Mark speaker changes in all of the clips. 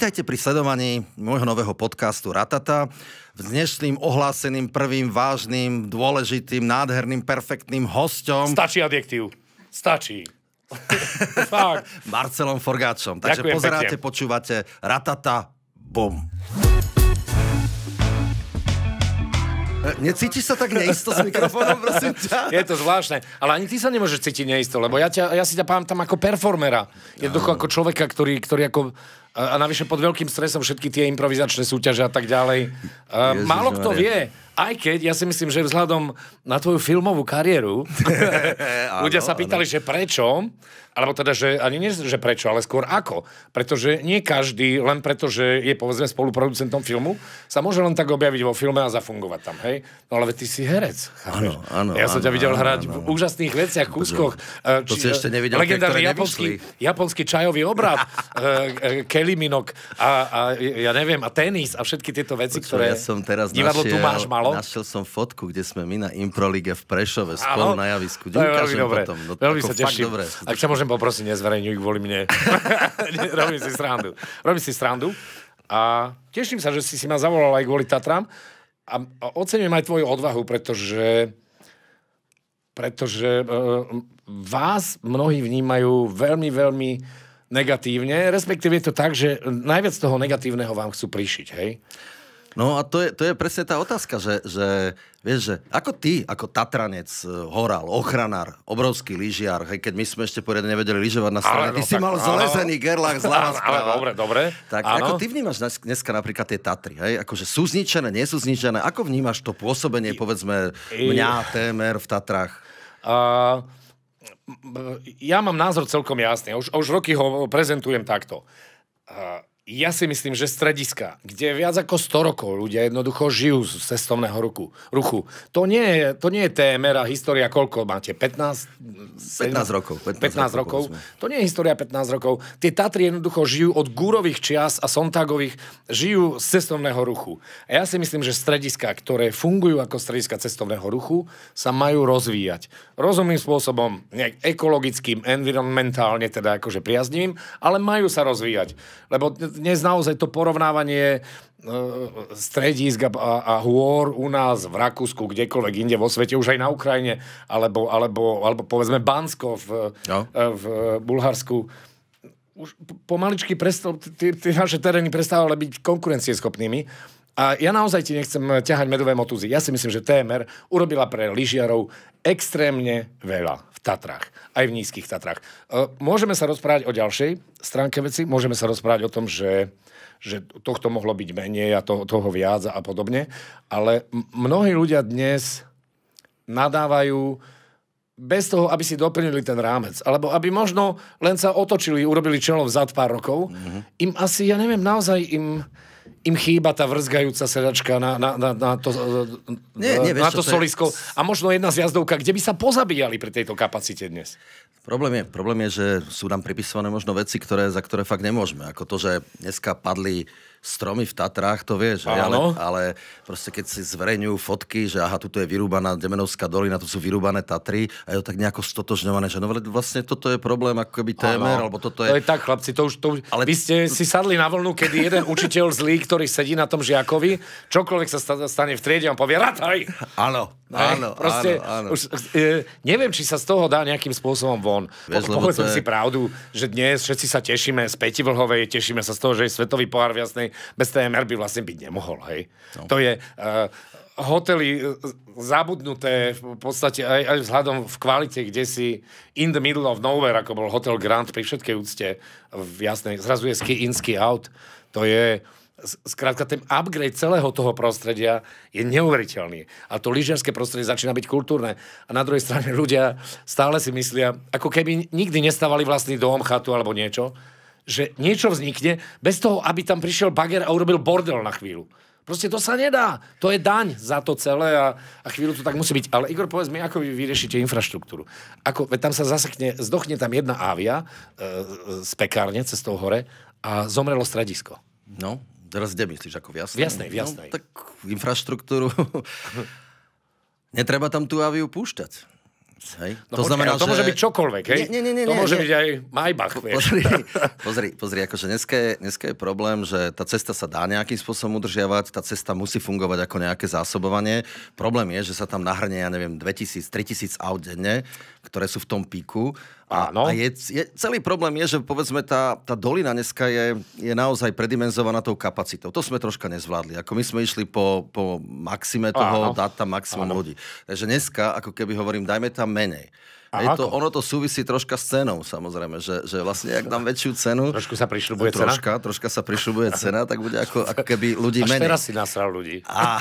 Speaker 1: Vítajte pri sledovaní môjho nového podcastu Ratata s dnešným ohláseným prvým vážnym, dôležitým, nádherným, perfektným hostom. Stačí adjektív. Stačí. Marcelom Forgáčom. Takže Ďakujem pozeráte, pekne. počúvate Ratata Bum. E, necítiš sa tak neisto s
Speaker 2: mikrofónom, prosím ťa? Je to zvláštne. Ale ani ty sa nemôžeš cítiť neisto, lebo ja, ťa, ja si ťa pamätám ako performera. Jednoducho no. ako človeka, ktorý, ktorý ako a navyše pod veľkým stresom všetky tie improvizačné súťaže a tak ďalej. Málo kto vie, aj keď, ja si myslím, že vzhľadom na tvoju filmovú kariéru, ľudia sa pýtali, áno. že prečo, alebo teda, že ani nie, že prečo, ale skôr ako. Pretože nie každý, len preto, že je povedzme spoluproducentom filmu, sa môže len tak objaviť vo filme a zafungovať tam, hej? No ale ty si herec.
Speaker 1: Áno, áno. Ja som ťa videl áno, hrať
Speaker 2: áno, v úžasných veciach, kúskoch. To eh, či, si eh, ešte nevidel, legendárny japonský, japonský čajový obrad, eh, Kelly Minok a, a, ja neviem, a tenis a všetky tieto veci, Počuva, ktoré ja som teraz divadlo našiel, tu máš malo. Áno.
Speaker 1: Našiel som fotku, kde sme my na Improlige v Prešove spolu na javisku. Ďakujem je veľmi dobre. Potom. No, veľmi sa teším. Dobre. Ak
Speaker 2: sa môžem poprosiť, nezverejňuj kvôli mne. Robím si srandu. Robím si srandu. A teším sa, že si si ma zavolal aj kvôli Tatram. A, ocením aj tvoju odvahu, pretože pretože e, vás mnohí vnímajú veľmi, veľmi negatívne, respektíve je to tak, že najviac toho negatívneho vám
Speaker 1: chcú prišiť, hej? No a to je, to je presne tá otázka, že, že vieš, že ako ty, ako Tatranec, eh, horal, ochranár, obrovský lyžiar, hej, keď my sme ešte poriadne nevedeli lyžovať na strane, ale, no, ty tak, mal áno, zlezený gerlach zľava Ale dobre,
Speaker 2: dobre. Tak áno. ako ty
Speaker 1: vnímaš dneska napríklad tie Tatry, hej, akože sú zničené, nie sú zničené, ako vnímaš to pôsobenie, povedzme, mňa, TMR v Tatrách? A... ja mám názor
Speaker 2: celkom jasný, už, už roky ho prezentujem takto. Ja si myslím, že strediska, kde viac ako 100 rokov ľudia jednoducho žijú z cestovného ruku, ruchu. To nie, je, to nie je TMR a história koľko máte? 15? 7, 15 rokov. 15, 15 rokov. rokov. To nie je história 15 rokov. Tie Tatry jednoducho žijú od Gúrových čias a Sontagových, žijú z cestovného ruchu. A ja si myslím, že strediska, ktoré fungujú ako strediska cestovného ruchu, sa majú rozvíjať. Rozumným spôsobom, nejak ekologickým, environmentálne, teda akože priaznivým, ale majú sa rozvíjať. Lebo dnes naozaj to porovnávanie e, stredísk a, a, a hôr u nás, v Rakúsku, kdekoľvek inde vo svete, už aj na Ukrajine, alebo, alebo, alebo povedzme Bansko v, no. E, v Bulharsku. Už pomaličky tie, tie naše terény prestávali byť konkurencieschopnými. A ja naozaj ti nechcem eh, ťahať medové motúzy. Ja si myslím, že TMR urobila pre lyžiarov extrémne veľa v Tatrách, aj v nízkych Tatrách. Eh, môžeme sa rozprávať o ďalšej stránke veci, môžeme sa rozprávať o tom, že, že tohto mohlo byť menej a toho, toho viac a podobne, ale mnohí ľudia dnes nadávajú bez toho, aby si doplnili ten rámec, alebo aby možno len sa otočili, urobili čelov vzad pár rokov, mm-hmm. im asi, ja neviem, naozaj im im chýba tá vrzgajúca sedačka na, na, na, na to, nie, nie, na to, to solisko.
Speaker 1: Je... A možno jedna z jazdovka, kde by sa pozabíjali pri tejto kapacite dnes. Problém je, problém je, že sú nám pripisované možno veci, ktoré, za ktoré fakt nemôžeme. Ako to, že dneska padli stromy v Tatrách, to vieš, Áno. ale, ale proste keď si zverejňujú fotky, že aha, tuto je vyrúbaná Demenovská dolina, tu sú vyrúbané Tatry a je to tak nejako stotožňované, že no vlastne toto je problém ako keby témer, alebo toto je... To
Speaker 2: je tak, chlapci, to už... To už...
Speaker 1: Ale... Vy ste si sadli na vlnu, kedy jeden
Speaker 2: učiteľ zlý, ktorý sedí na tom žiakovi, čokoľvek sa stane v triede, on povie, rataj! Áno, áno, proste, áno, áno. Už, e, neviem, či sa z toho dá nejakým spôsobom von. Vieš, po, povedzme je... si pravdu, že dnes všetci sa tešíme z vlhovej, tešíme sa z toho, že je svetový pohár v jasnej bez TMR by vlastne byť nemohol, hej. No. To je... Uh, hotely eh, zabudnuté v podstate aj, aj vzhľadom v kvalite, kde si in the middle of nowhere, ako bol hotel Grand pri všetkej úcte v jasnej, zrazu je ski in, ski out. To je, zkrátka ten upgrade celého toho prostredia je neuveriteľný. A to lyžiarske prostredie začína byť kultúrne. A na druhej strane ľudia stále si myslia, ako keby nikdy nestávali vlastný dom, chatu alebo niečo, že niečo vznikne bez toho, aby tam prišiel bager a urobil bordel na chvíľu. Proste to sa nedá. To je daň za to celé a, a chvíľu to tak musí byť. Ale Igor, povedz mi, ako vy vyriešite infraštruktúru? Ako, veď tam sa zasekne, zdochne tam jedna ávia e, e, z pekárne cez toho hore a zomrelo stredisko. No, teraz
Speaker 1: kde myslíš, ako v jasnej? V jasnej, v no, jasnej. No, tak infraštruktúru... Netreba tam tú aviu púšťať. Hej? No, to, znamená, to že... môže byť čokoľvek, hej? Nie, nie, nie, to môže nie. byť aj Maybach. Po, pozri, pozri, pozri, akože dneska je, dneska je problém, že tá cesta sa dá nejakým spôsobom udržiavať, tá cesta musí fungovať ako nejaké zásobovanie. Problém je, že sa tam nahrne, ja neviem, 2000, 3000 aut denne ktoré sú v tom píku. A, Áno. a je, je, celý problém je, že povedzme tá, tá dolina dneska je, je naozaj predimenzovaná tou kapacitou. To sme troška nezvládli. Ako my sme išli po, po maxime toho dáta maximum Áno. ľudí. Takže dneska, ako keby hovorím, dajme tam menej. A je to, ono to súvisí troška s cenou, samozrejme, že, že vlastne, ak dám väčšiu cenu... Trošku sa prišľubuje troška, cena? Troška sa prišľubuje cena, tak bude ako, ako keby ľudí Až menej. teraz si
Speaker 2: nasral ľudí. A,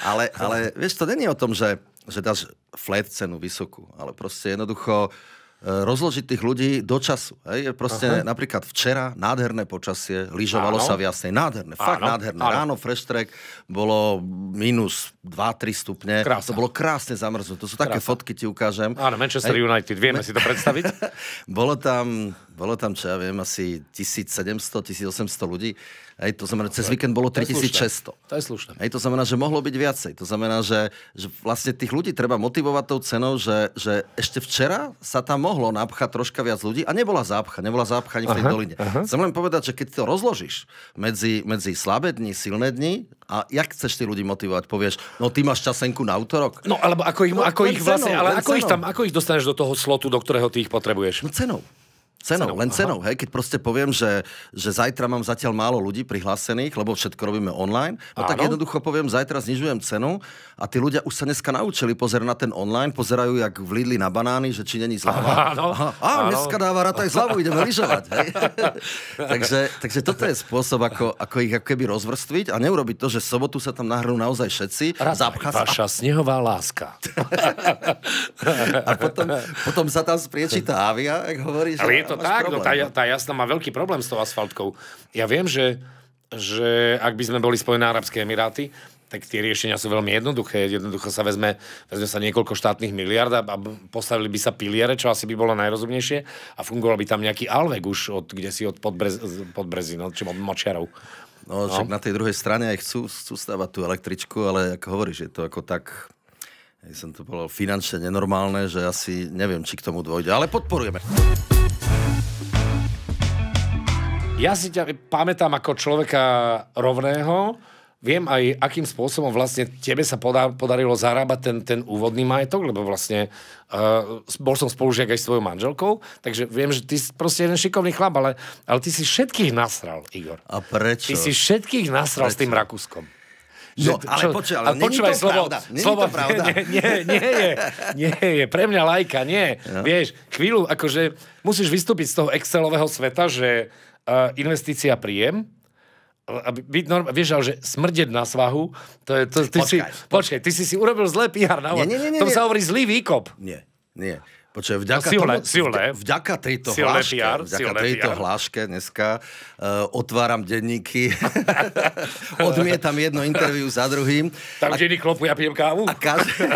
Speaker 1: ale, ale vieš, to není o tom, že, že dáš flat cenu vysokú, ale proste jednoducho e, rozložiť tých ľudí do času. Hej. Proste Aha. napríklad včera nádherné počasie, lyžovalo sa v jasnej, nádherné, Áno. fakt nádherné. Áno. Ráno fresh track bolo minus 2-3 stupne. Krása. To bolo krásne zamrznuté. To sú také také fotky, ti ukážem. Áno, Manchester Aj... United, vieme si to predstaviť. bolo, tam, bolo tam, čo ja viem, asi 1700-1800 ľudí. Hej, to znamená, cez víkend bolo 3600. To je slušné. Hej, to znamená, že mohlo byť viacej. To znamená, že, že vlastne tých ľudí treba motivovať tou cenou, že, že ešte včera sa tam mohlo napchať troška viac ľudí a nebola zápcha, nebola zápcha ani v tej aha, doline. Aha. Chcem len povedať, že keď to rozložíš medzi, medzi slabé dni, silné dni, a jak chceš tých ľudí motivovať? Povieš, no ty máš časenku na útorok? No alebo ako ich, no, ako vlastne- ich cenou, vlastne, ale ako cenou. ich tam,
Speaker 2: ako ich dostaneš do toho slotu, do ktorého ty ich potrebuješ? No
Speaker 1: cenou. Cenou, cenou, len cenou, hej, keď proste poviem, že, že zajtra mám zatiaľ málo ľudí prihlásených, lebo všetko robíme online, no tak jednoducho poviem, zajtra znižujem cenu a tí ľudia už sa dneska naučili pozerať na ten online, pozerajú jak v Lidli na banány, že či není zľava. Áno. dneska dáva aj zľavu, ideme lyžovať. Hej. takže, takže toto je spôsob, ako, ako ich ako keby rozvrstviť a neurobiť to, že sobotu sa tam nahrnú naozaj všetci. Rataj, vaša sa... snehová láska. a potom, potom sa tam spriečí tá avia, ak hovoríš to tak, no problém, no,
Speaker 2: tá, tá jasná má veľký problém s tou asfaltkou. Ja viem, že, že ak by sme boli Spojené Arabské Emiráty, tak tie riešenia sú veľmi jednoduché. Jednoducho sa vezme, vezme sa niekoľko štátnych miliard a postavili by sa piliere, čo asi by bolo najrozumnejšie a fungoval by
Speaker 1: tam nejaký alvek už od, kde si od podbrezy, pod no, či od močiarov. No, no. na tej druhej strane aj chcú, chcú stavať tú električku, ale ako hovoríš, je to ako tak ja som to bolo finančne nenormálne, že asi neviem, či k tomu dôjde, ale podporujeme. Ja si ťa pamätám ako človeka
Speaker 2: rovného. Viem aj, akým spôsobom vlastne tebe sa podá, podarilo zarábať ten, ten úvodný majetok, lebo vlastne uh, bol som spolužiak aj s tvojou manželkou, takže viem, že ty si proste jeden šikovný chlap, ale, ale ty si všetkých nasral, Igor. A prečo? Ty si všetkých nasral prečo? s tým Rakúskom.
Speaker 1: Že, no, ale čo, počuj, ale, ale počúvaj, to slovo, pravda. slovo, to pravda. Nie, nie, nie, je,
Speaker 2: nie je. Pre mňa lajka, nie. No. Vieš, chvíľu, akože musíš vystúpiť z toho Excelového sveta, že uh, investícia príjem, e, aby byť norm, vieš, ale že smrdeť na svahu, to je, to, ty počkaj, si, počkaj, ty si si urobil zlé PR na nie, nie, nie, nie, Tom nie. sa hovorí zlý
Speaker 1: výkop. Nie, nie. Počuaj, no, vďaka, no, siule, tomu, siule. vďaka tejto siule hláške, PR, vďaka siule tejto PR. hláške dneska uh, otváram denníky, odmietam jedno interviu za druhým. Tam, kde klopu, ja pijem kávu. A každý,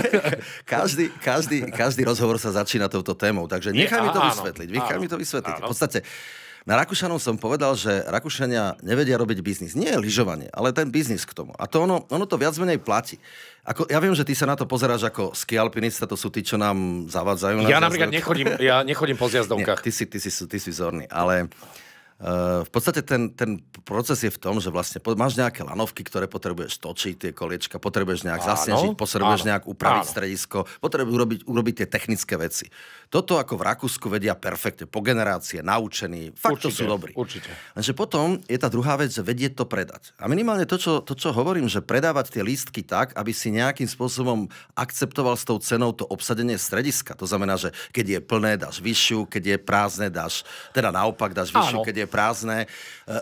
Speaker 1: každý, každý, každý rozhovor sa začína touto témou, takže nechaj mi to vysvetliť, nechaj mi to vysvetliť. V podstate uh, na Rakúšanom som povedal, že Rakúšania nevedia robiť biznis. Nie lyžovanie, ale ten biznis k tomu. A to ono, ono to viac menej platí. Ako, ja viem, že ty sa na to pozeráš ako ski alpinista, to sú tí, čo nám zavadzajú. Ja na napríklad nechodím, ja nechodím po zjazdovkách. Nie, ty, si, ty, si, ty si vzorný, ale eh, v podstate ten, ten proces je v tom, že vlastne máš nejaké lanovky, ktoré potrebuješ točiť, tie koliečka, potrebuješ nejak zasnežiť, potrebuješ áno, nejak upraviť áno. stredisko, potrebuješ urobiť, urobiť tie technické veci. Toto ako v Rakúsku vedia perfektne, po generácie, naučení, fakt určite, to sú dobrí. Určite. Lenže potom je tá druhá vec, že vedie to predať. A minimálne to čo, to, čo hovorím, že predávať tie lístky tak, aby si nejakým spôsobom akceptoval s tou cenou to obsadenie strediska. To znamená, že keď je plné, dáš vyššiu, keď je prázdne, dáš, teda naopak dáš vyššiu, keď je prázdne. E,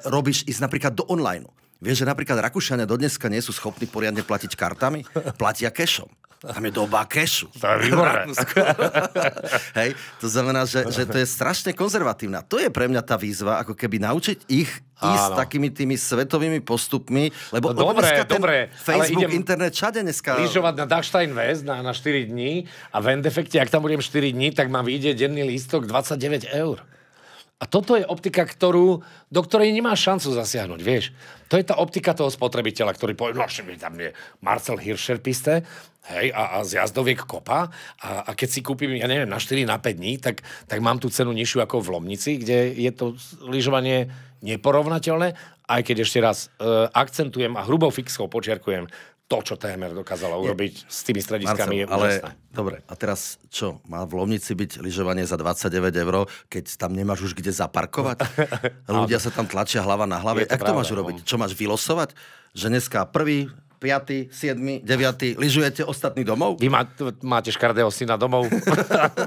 Speaker 1: robíš ísť napríklad do online. Vieš, že napríklad Rakúšania dodneska nie sú schopní poriadne platiť kartami, platia kešom. Tam je doba kešu. To je Hej, to znamená, že, že to je strašne konzervatívna. To je pre mňa tá výzva, ako keby naučiť ich ísť Áno. takými tými svetovými postupmi, lebo no, dobre, dneska dobre, Facebook, idem
Speaker 2: internet, čade dneska... Lížovať na Dachstein West na, na 4 dní a v endefekte, ak tam budem 4 dní, tak mám vyjde denný lístok 29 eur. A toto je optika, ktorú, do ktorej nemáš šancu zasiahnuť, vieš. To je tá optika toho spotrebiteľa, ktorý povie, no všim, tam je Marcel Hirscher piste, hej, a, a z jazdoviek kopa a, a keď si kúpim, ja neviem, na 4, na 5 dní, tak, tak mám tú cenu nižšiu ako v Lomnici, kde je to lyžovanie neporovnateľné, aj keď ešte raz e, akcentujem a hrubou fixkou počiarkujem, to, čo TMR dokázala urobiť je, s tými strediskami Marcel, je úžasné.
Speaker 1: Ale, dobre, a teraz čo? Má v Lomnici byť lyžovanie za 29 eur, keď tam nemáš už kde zaparkovať? Ľudia sa tam tlačia hlava na hlave. Jak to, to máš urobiť? No. Čo máš vylosovať? Že dneska prvý 5., 7., 9. lyžujete ostatní domov? Vy má, máte škardého syna domov.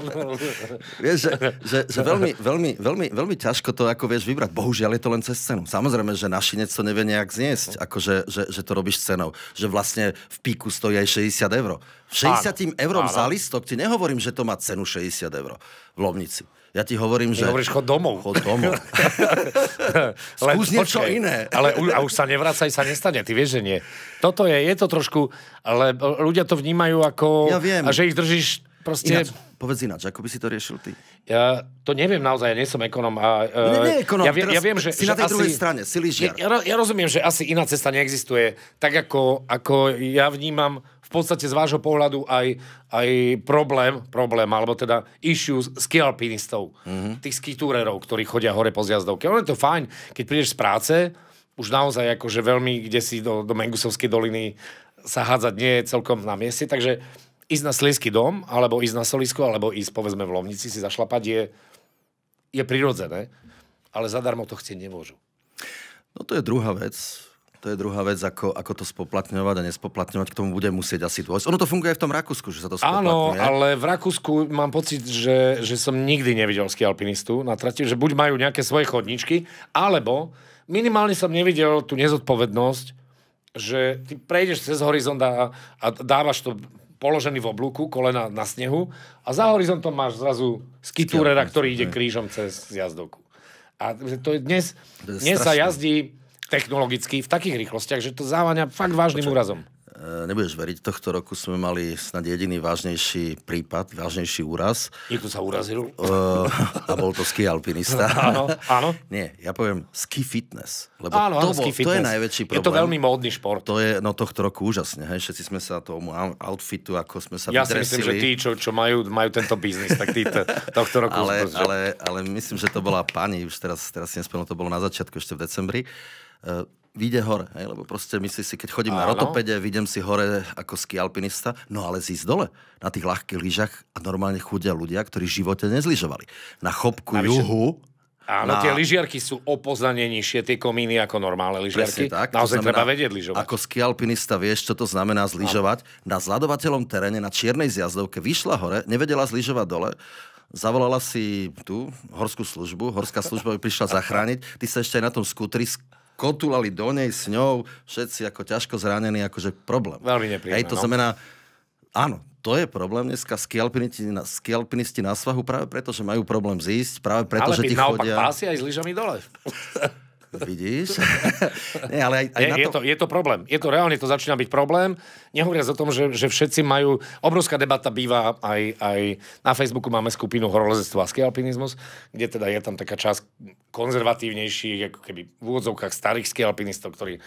Speaker 1: vieš, že, že, že veľmi, veľmi, veľmi, veľmi ťažko to ako vieš vybrať. Bohužiaľ je to len cez cenu. Samozrejme, že naši to nevie nejak zniesť, ako že, že, že to robíš cenou. Že vlastne v píku stojí aj 60 eur. 60 eur za listok, ti nehovorím, že to má cenu 60 eur v Lomnici. Ja ti hovorím, že... Hovoríš, chod domov. Chod domov. Skús niečo iné. ale u, a už sa nevracaj, sa
Speaker 2: nestane, ty vieš, že nie. Toto je, je to trošku, ale ľudia to vnímajú ako... Ja viem. A že ich
Speaker 1: držíš proste... Ináč, Povedz ináč, ako by si to riešil ty?
Speaker 2: Ja to neviem naozaj, ja nie som ekonom. A, uh, nie, nie ekonom, ja, viem, ja viem, že, si že na tej asi, druhej strane, si lyžiar. Ja, ja rozumiem, že asi iná cesta neexistuje. Tak ako, ako ja vnímam v podstate z vášho pohľadu aj, aj problém, problém, alebo teda issue s alpinistov, mm-hmm. tých skitúrerov, ktorí chodia hore po zjazdovke. Ono je to fajn, keď prídeš z práce, už naozaj akože veľmi, kde si do, do Mengusovskej doliny sa hádzať nie je celkom na mieste, takže ísť na Sliesky dom, alebo ísť na Solisko, alebo ísť povedzme v Lovnici si zašlapať je, je prirodzené, ale zadarmo to chcieť nemôžu.
Speaker 1: No to je druhá vec. To je druhá vec, ako, ako to spoplatňovať a nespoplatňovať. K tomu bude musieť asi dôjsť. Ono to funguje aj v tom Rakúsku, že sa to spoplatňuje. Áno,
Speaker 2: ale v Rakúsku mám pocit, že, že som nikdy nevidel ski alpinistu na trati, že buď majú nejaké svoje chodničky, alebo minimálne som nevidel tú nezodpovednosť, že ty prejdeš cez horizont a, a dávaš to položený v oblúku, kolena na snehu a za horizontom máš zrazu skitúrera, ktorý ide krížom cez jazdovku. A to je dnes, to je dnes sa jazdí technologicky v takých rýchlostiach, že to závania fakt vážnym Počuť, úrazom.
Speaker 1: Eh, nebudeš veriť, tohto roku sme mali snad jediný vážnejší prípad, vážnejší úraz.
Speaker 2: Niekto sa urazil?
Speaker 1: Uh, a bol to ski alpinista. áno, áno. Nie, ja poviem ski fitness. Lebo áno, to, áno, bol, ski fitness. to je najväčší problém. Je to veľmi módny šport. To je, no tohto roku úžasne, hej, všetci sme sa tomu outfitu, ako sme sa ja vydresili. Ja si myslím, že
Speaker 2: tí, čo, čo majú, majú tento biznis, tak tí to, tohto roku ale, ale,
Speaker 1: ale myslím, že to bola pani, už teraz, teraz si nespomínam, to bolo na začiatku ešte v decembri, eh, vyjde hore, hej? lebo proste myslí si, keď chodím Áno. na rotopede, vidím si hore ako ski alpinista, no ale zísť dole na tých ľahkých lyžach a normálne chudia ľudia, ktorí v živote nezlyžovali. Na chopku Navyše... juhu Áno, na... tie
Speaker 2: lyžiarky sú o poznanie nižšie, tie komíny ako normálne lyžiarky. tak. Naozaj znamená, treba vedieť lyžovať. Ako
Speaker 1: skialpinista vieš, čo to znamená zlyžovať. Na zladovateľom teréne na čiernej zjazdovke vyšla hore, nevedela zlyžovať dole, zavolala si tú horskú službu, horská služba by prišla zachrániť, ty sa ešte aj na tom skútri kotulali do nej s ňou, všetci ako ťažko zranení, akože problém. Veľmi nepríjemné. Hej, to no? znamená, áno, to je problém dneska skialpinisti na, na svahu práve preto, že majú problém zísť, práve preto, Ale že ti chodia... Ale naopak
Speaker 2: aj s lyžami dole. Vidíš?
Speaker 1: Nie, ale aj, aj je, na to... Je, to,
Speaker 2: je to problém. Je to reálne, to začína byť problém. Nehovoriac o tom, že, že všetci majú... Obrovská debata býva aj, aj... Na Facebooku máme skupinu horolezectvo a skialpinizmus, kde teda je tam taká časť konzervatívnejších, ako keby v úvodzovkách starých skialpinistov, ktorí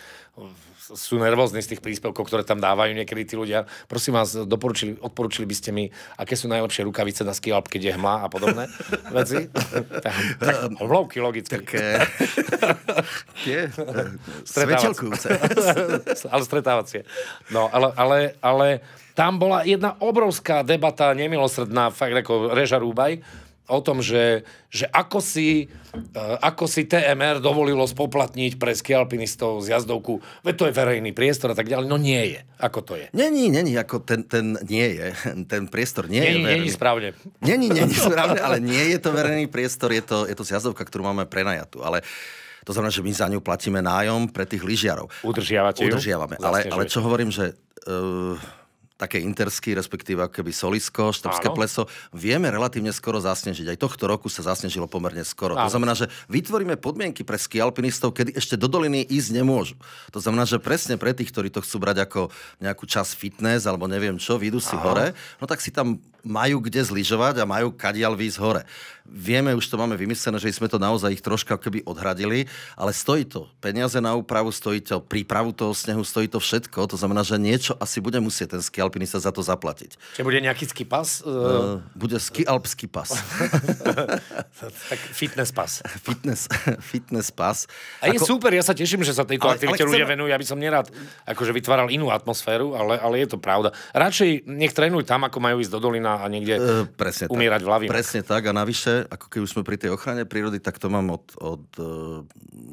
Speaker 2: sú nervózni z tých príspevkov, ktoré tam dávajú niekedy tí ľudia. Prosím vás, doporučili, Odporučili by ste mi, aké sú najlepšie rukavice na skialp, keď je hmla a podobné veci. tak, tak ehm, logicky. Tak, eh,
Speaker 1: Tie, eh,
Speaker 2: ale stretávacie. No, ale, ale, ale tam bola jedna obrovská debata, nemilosrdná, fakt ako Reža Rúbaj, o tom, že, že ako, si, eh, ako si TMR dovolilo spoplatniť pre skialpinistov z jazdovku, veď to je verejný priestor a tak ďalej, no nie je. Ako to
Speaker 1: je? Není, není, ako ten, ten nie je. Ten priestor nie není, je verejný. Není správne. Není, není správne, ale nie je to verejný priestor, je to, je to zjazdovka, ktorú máme prenajatú, ale to znamená, že my za ňu platíme nájom pre tých lyžiarov. Udržiavate Udržiavame. Ale, vlastne, ale čo hovorím, že uh, také intersky, respektíve ako keby Solisko, Štrbské pleso, vieme relatívne skoro zasnežiť. Aj tohto roku sa zasnežilo pomerne skoro. Áno. To znamená, že vytvoríme podmienky pre ski alpinistov, kedy ešte do doliny ísť nemôžu. To znamená, že presne pre tých, ktorí to chcú brať ako nejakú čas fitness alebo neviem čo, výjdu si Áno. hore, no tak si tam majú kde zlyžovať a majú kadial výsť hore vieme, už to máme vymyslené, že sme to naozaj ich troška keby odhradili, ale stojí to. Peniaze na úpravu, stojí to prípravu toho snehu, stojí to všetko. To znamená, že niečo asi bude musieť ten ski alpinista za to zaplatiť. Čiže bude nejaký ski pas? Uh, bude ski alpský pas. tak fitness pas. Fitness, fitness pas. A je Ako... super, ja sa teším, že sa tejto ale, aktivite ale ľudia chcem... venujú. Ja by som
Speaker 2: nerád akože vytváral inú atmosféru, ale, ale je to pravda. Radšej nech trénujú tam, ako majú ísť do dolina a niekde uh,
Speaker 1: presne umierať tak. v lavinách. Presne tak a navyše ako keď už sme pri tej ochrane prírody, tak to mám od, od e,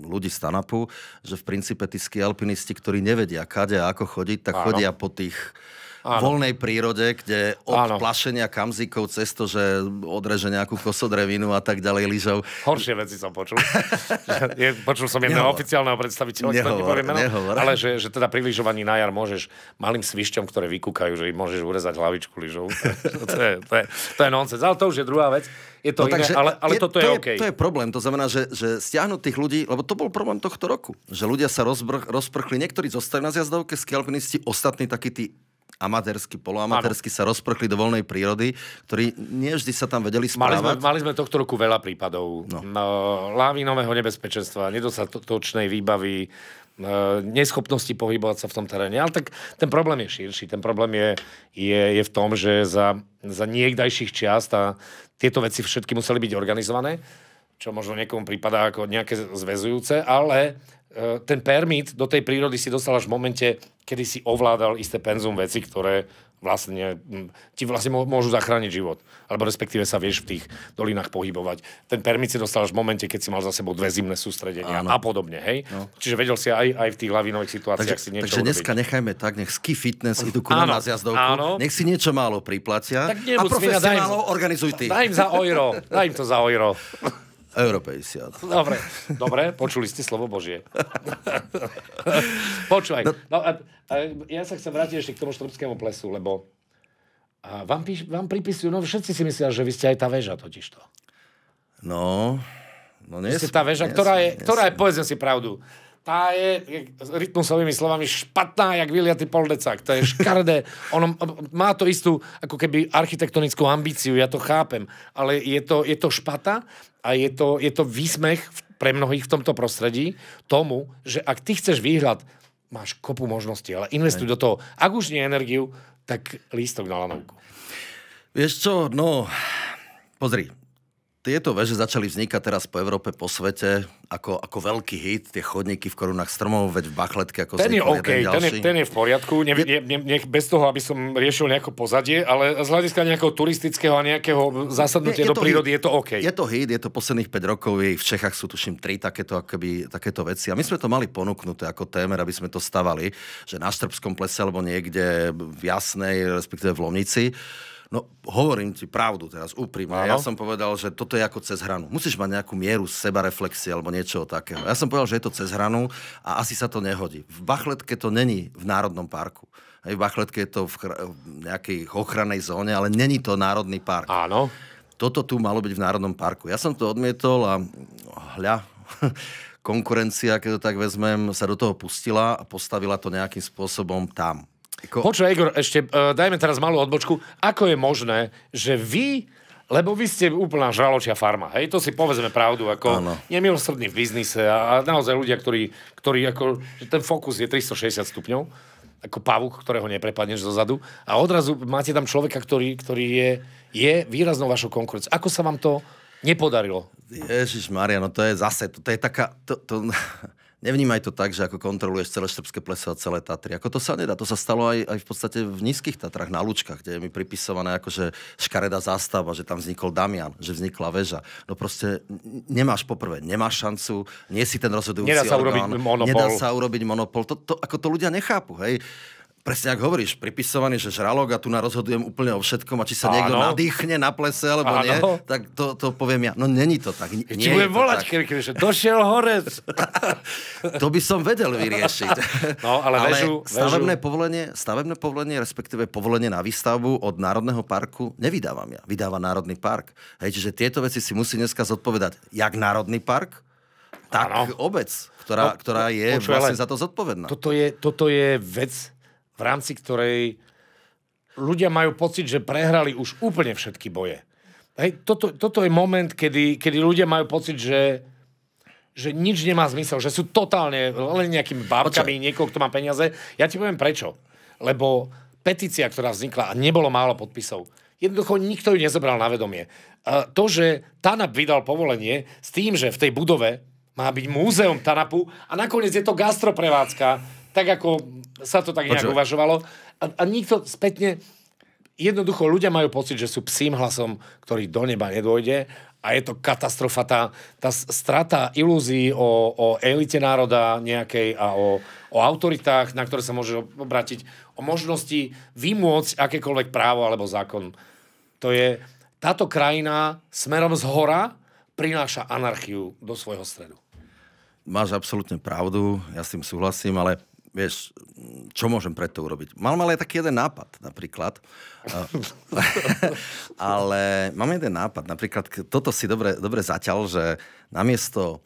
Speaker 1: ľudí z Tanapu, že v princípe tí ski alpinisti, ktorí nevedia kade a ako chodiť, tak Áno. chodia po tých Áno. voľnej prírode, kde od Áno. plašenia kamzikov cez to, že odreže nejakú kosodrevinu a tak ďalej lyžov. Horšie veci som počul. Je, počul som jedného oficiálneho predstaviteľa, nehovor, meno, nehovor. ale že,
Speaker 2: že teda pri lyžovaní na jar môžeš malým svišťom, ktoré vykúkajú, že im môžeš urezať hlavičku lyžov. to, je, to, je, to je nonsens, ale to už je druhá vec. Je to no, iné, takže, ale, ale je, toto je, to je OK. To je
Speaker 1: problém, to znamená, že, že stiahnuť tých ľudí, lebo to bol problém tohto roku, že ľudia sa rozbr, rozprchli, niektorí zostali na zjazdovke, skialpinisti, ostatní takí tí amatérsky, poloamatérsky sa rozprkli do voľnej prírody, ktorí nevždy sa tam vedeli správať. Mali sme,
Speaker 2: mali sme tohto roku veľa prípadov. No. No, lávinového nebezpečenstva, nedostatočnej výbavy, e, neschopnosti pohybovať sa v tom teréne. Ale tak ten problém je širší. Ten problém je, je, je v tom, že za, za niekdajších čiast a tieto veci všetky museli byť organizované, čo možno niekomu prípada ako nejaké zväzujúce, ale Eh, ten permit do tej prírody si dostal až v momente, kedy si ovládal isté penzum veci, ktoré vlastne, hm, ti vlastne môžu zachrániť život. Alebo respektíve sa vieš v tých dolinách pohybovať. Ten permit si dostal až v momente, keď si mal za sebou dve zimné sústredenia Áno. a podobne. Hej? No. Čiže vedel si aj, aj v tých lavinových situáciách takže, si niečo Takže urobiť. dneska
Speaker 1: nechajme tak, nech ski fitness idú ku na Áno. nech si niečo málo priplatia tak a profesionálov organizuj ty. Daj im za ojro, daj im to
Speaker 2: za ojro. Euro 50. Dobre, dobre, počuli ste slovo Božie. Počúvaj. No. No, a, a, ja sa chcem vrátiť ešte k tomu štvrtskému plesu, lebo a vám, píš, vám pripisujú, no všetci si myslia, že vy ste aj tá väža totižto.
Speaker 1: No, no
Speaker 2: nie ste tá väža, ktorá, je, nie ktorá je, povedzme si pravdu, tá je, je rytmusovými slovami špatná, jak vyliatý poldecák. To je škardé. Ono má to istú ako keby architektonickú ambíciu, ja to chápem, ale je to, je to špata a je to, je to výsmech pre mnohých v tomto prostredí tomu, že ak ty chceš výhľad, máš kopu možností, ale investuj Aj.
Speaker 1: do toho. Ak už nie energiu, tak lístok na lanovku. Vieš čo, no, pozri, tieto veže začali vznikať teraz po Európe, po svete, ako, ako veľký hit, tie chodníky v korunách stromov, veď v Bachletke ako ten je OK, ten, je, ten
Speaker 2: je v poriadku, ne, ne, Ne, ne, bez toho, aby som riešil nejako pozadie, ale z hľadiska nejakého turistického a nejakého zasadnutia do prírody hit.
Speaker 1: je to OK. Je to hit, je to posledných 5 rokov, v Čechách sú tuším 3 takéto, akoby, takéto veci a my sme to mali ponúknuté ako témer, aby sme to stavali, že na Štrbskom plese alebo niekde v Jasnej, respektíve v Lomnici, No, hovorím ti pravdu teraz, úprimne. Ja som povedal, že toto je ako cez hranu. Musíš mať nejakú mieru sebareflexie alebo niečo takého. Ja som povedal, že je to cez hranu a asi sa to nehodí. V Bachletke to není v Národnom parku. Aj v Bachletke je to v, nejakej ochranej zóne, ale není to Národný park. Áno. Toto tu malo byť v Národnom parku. Ja som to odmietol a hľa, konkurencia, keď to tak vezmem, sa do toho pustila a postavila to nejakým spôsobom tam. Ko... Počuj, Igor, ešte uh, dajme teraz malú odbočku. Ako je
Speaker 2: možné, že vy lebo vy ste úplná žraločia farma, hej, to si povedzme pravdu, ako ano. nemilosrdný v biznise a, a naozaj ľudia, ktorí, ktorí ako, že ten fokus je 360 stupňov, ako pavúk, ktorého neprepadneš dozadu a odrazu máte tam človeka, ktorý, ktorý
Speaker 1: je, je výraznou vašou konkurenciou. Ako sa vám to nepodarilo? Ježiš Maria, no to je zase, to, to je taká, to, to, nevnímaj to tak, že ako kontroluješ celé Štrbské pleso a celé Tatry. Ako to sa nedá. To sa stalo aj, aj v podstate v nízkych Tatrach, na Lučkách, kde je mi pripisované že škareda zástava, že tam vznikol Damian, že vznikla väža. No proste nemáš poprvé, nemáš šancu, nie si ten rozhodujúci nedá sa orgán. Urobiť monopol. Nedá sa urobiť monopol. To, to, ako to ľudia nechápu, hej presne ako hovoríš, pripisovaný, že žralok a tu na rozhodujem úplne o všetkom a či sa niekto Áno. nadýchne na plese alebo Áno. nie, tak to, to poviem ja. No není to tak. Nie, či budem volať, kedy došiel horec. to by som vedel vyriešiť. No, ale, ale väžu, stavebné, väžu. Povolenie, stavebné povolenie, respektíve povolenie na výstavbu od Národného parku nevydávam ja. Vydáva Národný park. Hej, čiže tieto veci si musí dneska zodpovedať jak Národný park, tak ano. obec, ktorá, no, ktorá je počuva, vlastne za to zodpovedná. Toto je,
Speaker 2: toto je vec, v rámci ktorej ľudia majú pocit, že prehrali už úplne všetky boje. Hej, toto, toto je moment, kedy, kedy ľudia majú pocit, že, že nič nemá zmysel, že sú totálne len nejakými bábkami niekoho, kto má peniaze. Ja ti poviem prečo. Lebo petícia, ktorá vznikla a nebolo málo podpisov, jednoducho nikto ju nezobral na vedomie. A to, že TANAP vydal povolenie s tým, že v tej budove má byť múzeum TANAPu a nakoniec je to gastroprevádzka, tak ako sa to tak nejak Počuva. uvažovalo. A, a nikto spätne... Jednoducho, ľudia majú pocit, že sú psím hlasom, ktorý do neba nedôjde a je to katastrofa, tá, tá strata ilúzií o, o elite národa nejakej a o, o autoritách, na ktoré sa môže obrátiť, o možnosti vymôcť akékoľvek právo alebo zákon. To je, táto krajina smerom z hora prináša anarchiu do svojho stredu
Speaker 1: máš absolútne pravdu, ja s tým súhlasím, ale vieš, čo môžem to urobiť? Mal mal aj taký jeden nápad, napríklad. Ale mám jeden nápad, napríklad, toto si dobre, dobre zaťal, že namiesto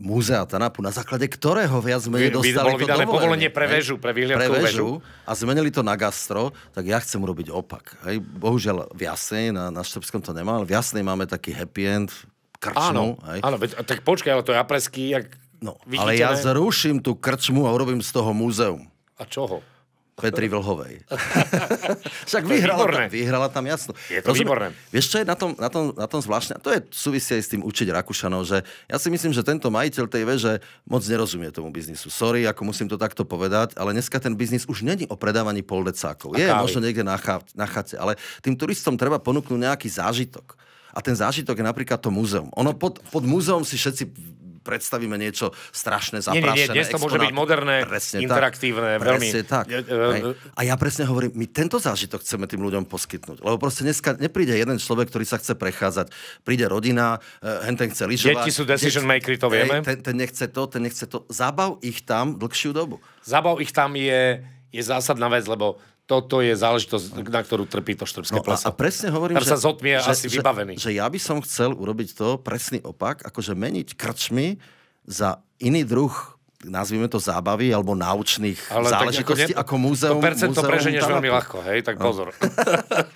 Speaker 1: múzea Tanapu, na základe ktorého viac menej dostali to vydané povolenie pre väžu, pre pre väžu. A zmenili to na gastro, tak ja chcem urobiť opak. Hej. Bohužiaľ v Jasnej, na, na Štrbskom to nemá, ale v Jasnej máme taký happy end, krčnú. Áno, hej. áno
Speaker 2: tak počkaj, ale to je apresky, jak No, Vidíte, ale ja ne?
Speaker 1: zruším tú krčmu a urobím z toho múzeum. A čoho? Petri Vlhovej. Však vyhrala tam, vyhrala tam jasno. Je to Rozumiem, výborné. Vieš, čo je na tom, na tom, na tom zvláštne? A to je súvisie aj s tým učiť Rakúšanov, že ja si myslím, že tento majiteľ tej veže moc nerozumie tomu biznisu. Sorry, ako musím to takto povedať, ale dneska ten biznis už není o predávaní poldecákov. Je kávy. možno niekde na, chá, na chate, ale tým turistom treba ponúknuť nejaký zážitok. A ten zážitok je napríklad to múzeum. Ono pod, pod múzeum si všetci predstavíme niečo strašné, zaprašené. Nie, nie, nie, dnes to exponát. môže byť moderné, presne interaktívne, tak, veľmi... Presne tak. E, Hej. A ja presne hovorím, my tento zážitok chceme tým ľuďom poskytnúť. Lebo proste dneska nepríde jeden človek, ktorý sa chce prechádzať. Príde rodina, e, henten chce lyžovať. Deti sú decision makeri, to vieme. Hej, ten, ten nechce to, ten nechce to. Zabav ich tam dlhšiu dobu. Zabav ich tam
Speaker 2: je, je zásadná vec, lebo toto je záležitosť, na ktorú trpí to štrbské no, pleso. A, presne hovorím, že, sa zotmie že, asi že, vybavený.
Speaker 1: Že ja by som chcel urobiť to presný opak, akože meniť krčmy za iný druh nazvime to zábavy alebo náučných Ale záležitostí ako, ne, ako múzeum. To percento preženieš veľmi ľahko,
Speaker 2: hej, tak no. pozor. No.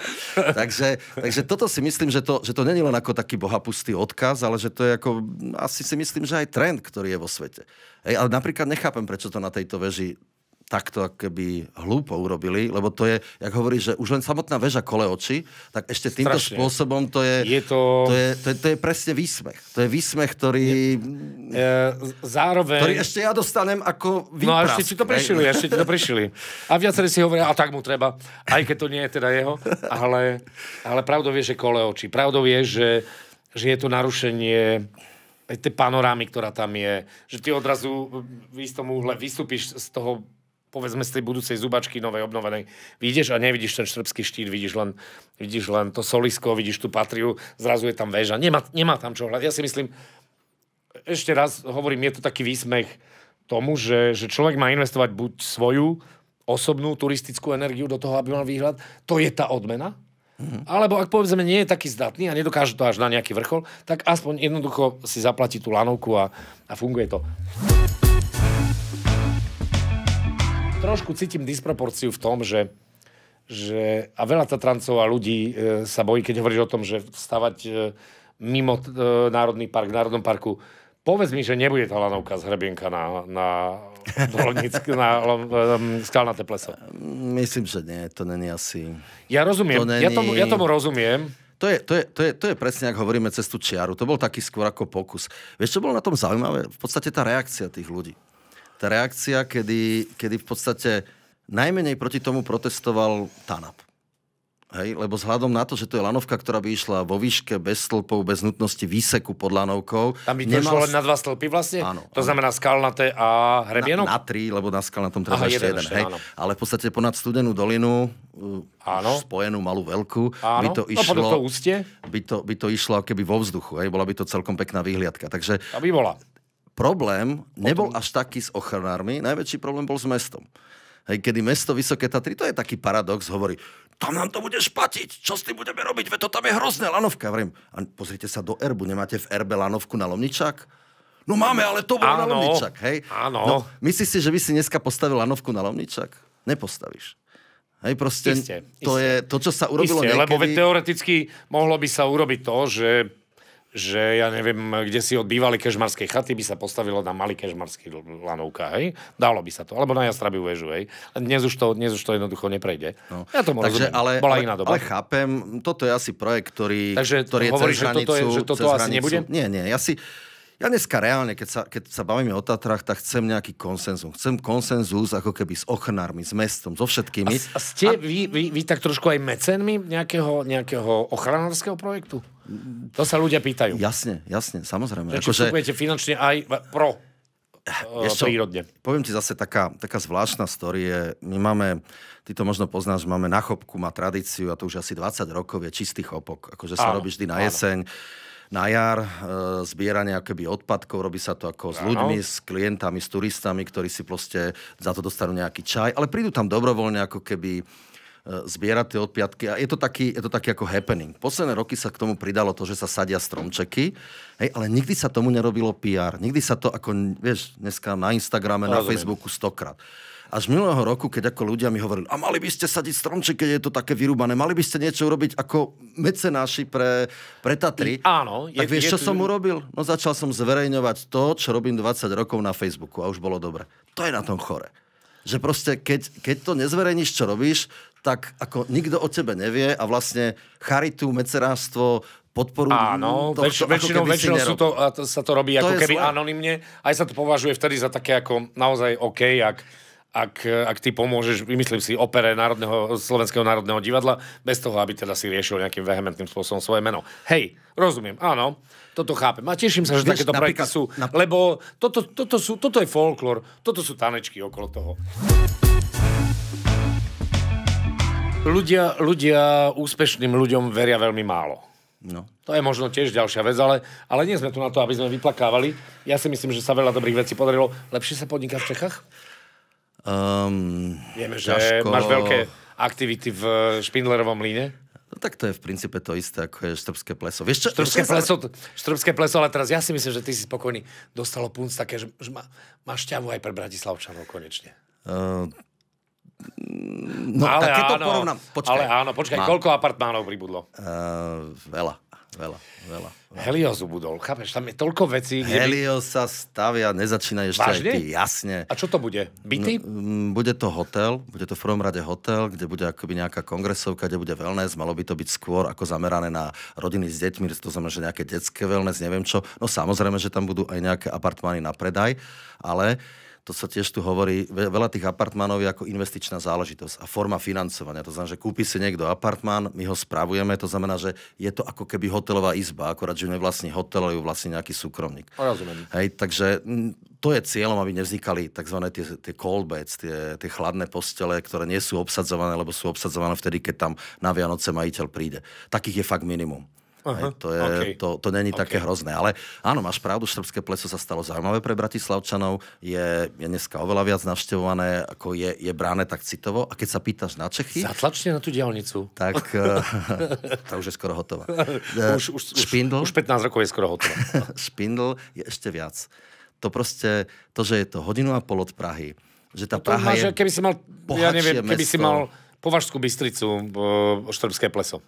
Speaker 1: takže, takže toto si myslím, že to, že to není len ako taký bohapustý odkaz, ale že to je ako, asi si myslím, že aj trend, ktorý je vo svete. Hej, ale napríklad nechápem, prečo to na tejto veži takto keby hlúpo urobili, lebo to je, jak hovorí, že už len samotná väža kole oči, tak ešte týmto Strašne. spôsobom to je, je to... To, je, to, je, to je presne výsmech. To je výsmech, ktorý... Je, e, zároveň... Ktorý ešte ja dostanem ako výprask. No a ešte si to prišili, ešte ti to prišili.
Speaker 2: A viacerí si hovoria, a tak mu treba, aj keď to nie je teda jeho, ale, ale pravdou je, že kole oči. Pravdou je, že, že je to narušenie tej panorámy, ktorá tam je, že ty odrazu v istom úhle vystúpiš z toho povedzme z tej budúcej zubačky novej obnovenej, vidíš a nevidíš ten štrbský štít, vidíš len, vidíš len to solisko, vidíš tú patriu, zrazu je tam väža. Nemá, nemá tam čo hľadať. Ja si myslím, ešte raz hovorím, je to taký výsmech tomu, že, že človek má investovať buď svoju osobnú turistickú energiu do toho, aby mal výhľad. To je tá odmena. Mm-hmm. Alebo ak povedzme nie je taký zdatný a nedokáže to až na nejaký vrchol, tak aspoň jednoducho si zaplatí tú lanovku a, a funguje to trošku cítim disproporciu v tom, že že, a veľa Tatrancov a ľudí e, sa bojí, keď hovoríš o tom, že stavať e, mimo e, Národný park, v Národnom parku. Povedz mi, že nebude tá lanovka z Hrebienka na, na, Dolonick, na e,
Speaker 1: skalnaté pleso. Myslím, že nie. To není asi... Ja rozumiem. To není... ja, tomu, ja tomu rozumiem. To je, to, je, to, je, to je presne, ak hovoríme cez tú čiaru. To bol taký skôr ako pokus. Vieš, čo bolo na tom zaujímavé? V podstate tá reakcia tých ľudí tá reakcia, kedy, kedy v podstate najmenej proti tomu protestoval TANAP. Hej, lebo vzhľadom na to, že to je lanovka, ktorá by išla vo výške, bez stĺpov, bez nutnosti výseku pod lanovkou. Tam by to nemal... len na
Speaker 2: dva stĺpy vlastne? Áno. To áno. znamená skalnaté a hrebienok? Na, na tri,
Speaker 1: lebo na skalnatom treba Aha, ešte jeden. Ešte, hej. Ale v podstate ponad studenú dolinu, uh, áno. spojenú malú veľkú, áno. by to no, išlo... No, to ústie? By to, by to išlo keby vo vzduchu, hej. Bola by to celkom pekná výhliadka. Takže... To by bola problém nebol až taký s ochranármi, najväčší problém bol s mestom. Hej, kedy mesto Vysoké Tatry, to je taký paradox, hovorí, tam nám to bude špatiť, čo s tým budeme robiť, veď to tam je hrozné, lanovka. Vrem, a pozrite sa do erbu, nemáte v erbe lanovku na Lomničák? No máme, ale to bol áno, na Lomničak, hej? Áno. No, myslíš si, že by si dneska postavil lanovku na Lomničak? Nepostavíš. Hej, proste, isté, to isté. je to, čo sa urobilo isté, niekedy... lebo
Speaker 2: teoreticky mohlo by sa urobiť to, že že ja neviem, kde si od bývalej kežmarskej chaty by sa postavilo na malý kežmarský lanovka, hej? Dalo by sa to. Alebo na jastrabi väžu, hej? Dnes už to, dnes už to jednoducho neprejde. No. Ja tomu Takže, rozumiem. Ale, Bola ale, iná doba. Ale
Speaker 1: chápem, toto je asi projekt, ktorý, Takže ktorý je hovoríš, cez hranicu. Že toto, je, že toto asi hranicu. nebude? Nie, nie. Ja si, ja dneska reálne, keď sa, keď sa bavíme o Tatrach, tak chcem nejaký konsenzus. Chcem konsenzus ako keby s ochrnármi, s mestom, so všetkými. A, a ste a... Vy, vy, vy tak trošku aj mecenmi nejakého, nejakého ochranárskeho projektu? To sa ľudia pýtajú. Jasne, jasne, samozrejme. Že, či akože-
Speaker 2: finančne aj pro uh, eh, Ešte, eh, prírodne.
Speaker 1: Poviem ti zase taká, taká zvláštna story je, my máme, ty to možno poznáš, máme na chopku, má tradíciu a to už asi 20 rokov je čistý chopok. Akože sa áno, robí vždy na áno. jeseň, na jar, e, zbieranie akoby odpadkov, robí sa to ako s ľuďmi, s klientami, s turistami, ktorí si proste za to dostanú nejaký čaj, ale prídu tam dobrovoľne ako keby E, zbierať od piatky a je to, taký, je to taký ako happening. Posledné roky sa k tomu pridalo to, že sa sadia stromčeky, hej, ale nikdy sa tomu nerobilo PR. Nikdy sa to ako, vieš, dneska na Instagrame, Rozumiem. na Facebooku stokrát. Až minulého roku, keď ako ľudia mi hovorili, a mali by ste sadiť stromček, keď je to také vyrúbané, mali by ste niečo urobiť ako mecenáši pre, pre Tatry. Áno. Je, tak vieš, je, čo tu... som urobil? No začal som zverejňovať to, čo robím 20 rokov na Facebooku a už bolo dobre. To je na tom chore. Že proste, keď, keď to nezverejníš, čo robíš, tak ako nikto o tebe nevie a vlastne charitu, meceráctvo podporujú. Áno, to, väč, to, väčšinou, väčšinou sú to,
Speaker 2: to, sa to robí to ako keby zle. anonimne. Aj sa to považuje vtedy za také ako naozaj OK, ak ak, ak ty pomôžeš, vymyslím si, opere Národného, Slovenského národného divadla, bez toho, aby teda si riešil nejakým vehementným spôsobom svoje meno. Hej, rozumiem, áno, toto chápem. A teším sa, že Vieš, takéto projekty sú, na... lebo toto, toto, sú, toto je folklór, toto sú tanečky okolo toho. Ľudia, ľudia, úspešným ľuďom veria veľmi málo. No. To je možno tiež ďalšia vec, ale, ale nie sme tu na to, aby sme vyplakávali. Ja si myslím, že sa veľa dobrých vecí podarilo. Lepšie sa podniká v Čechách?
Speaker 1: Um, Vieme, že ťažko... máš veľké
Speaker 2: aktivity v Špindlerovom líne.
Speaker 1: No tak to je v princípe to isté, ako je štrbské pleso. Vieš, čo, štrbské, pleso,
Speaker 2: štrbské pleso, ale teraz ja si myslím, že ty si spokojný. Dostalo punc také, že, že má, máš ťavu aj pre Bratislavčanov konečne.
Speaker 1: Uh, No, ale tak áno, porovnám, počkaj. Ale áno, počkaj, Mám. koľko
Speaker 2: apartmánov pribudlo?
Speaker 1: Uh, veľa, veľa, veľa. Helios ubudol, chápeš, tam je toľko vecí. Kde Helios by... sa stavia, nezačína ešte Vážne? aj ty, jasne. A čo to bude? Byty? No, mm, bude to hotel, bude to v prvom rade hotel, kde bude akoby nejaká kongresovka, kde bude wellness, malo by to byť skôr ako zamerané na rodiny s deťmi, to znamená, že nejaké detské wellness, neviem čo. No samozrejme, že tam budú aj nejaké apartmány na predaj, ale to sa tiež tu hovorí, veľa tých apartmanov je ako investičná záležitosť a forma financovania. To znamená, že kúpi si niekto apartman, my ho spravujeme, to znamená, že je to ako keby hotelová izba, akorát, že nevlastní hotel, ju vlastní nejaký súkromník. Rozumiem. Hej, takže mm, to je cieľom, aby nevznikali tzv. tie, tie cold beds, tie, tie chladné postele, ktoré nie sú obsadzované, lebo sú obsadzované vtedy, keď tam na Vianoce majiteľ príde. Takých je fakt minimum to, je, okay. to, to není okay. také hrozné. Ale áno, máš pravdu, Štrbské pleso sa stalo zaujímavé pre Bratislavčanov, je, je dneska oveľa viac navštevované, ako je, je bráne tak citovo. A keď sa pýtaš na Čechy... Zatlačne na tú diálnicu. Tak eh, tá už je skoro hotová. už, eh, už, špindl, už 15 rokov je skoro hotová. špindl je ešte viac. To proste, to, že je to hodinu a pol od Prahy, že tá no Praha máš, je keby si mal, ja neviem, keby mesto. si mal Považskú Bystricu, eh, Štrbské pleso.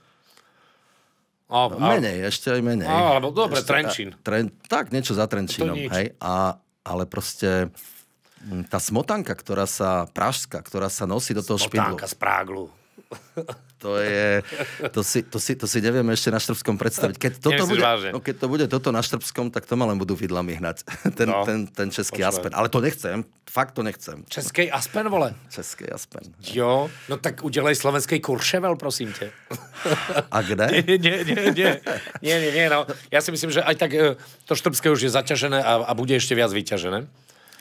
Speaker 2: A, no, a, menej,
Speaker 1: ešte aj menej. A, alebo dobre, ešte, Trenčín. A, tren, tak, niečo za Trenčínom. Hej? A, ale proste hm, tá smotanka, ktorá sa, pražská, ktorá sa nosí do toho smotanka špindlu. Smotanka z Práglu. to je... To si, to si, to si nevieme ešte na Štrbskom predstaviť. Keď, toto bude, no, keď to bude toto na Štrbskom, tak to ma len budú vidlami hnať. Ten, no, ten, ten český počujem. Aspen. Ale to nechcem. Fakt to nechcem. Český Aspen, vole? Český Aspen.
Speaker 2: Jo, no tak udělej slovenský Kurševel, prosím tě. A kde? nie, nie, nie, nie. Nie, nie, nie, no. Ja si myslím, že aj tak eh, to Štrbské už je zaťažené a, a bude ešte viac vyťažené.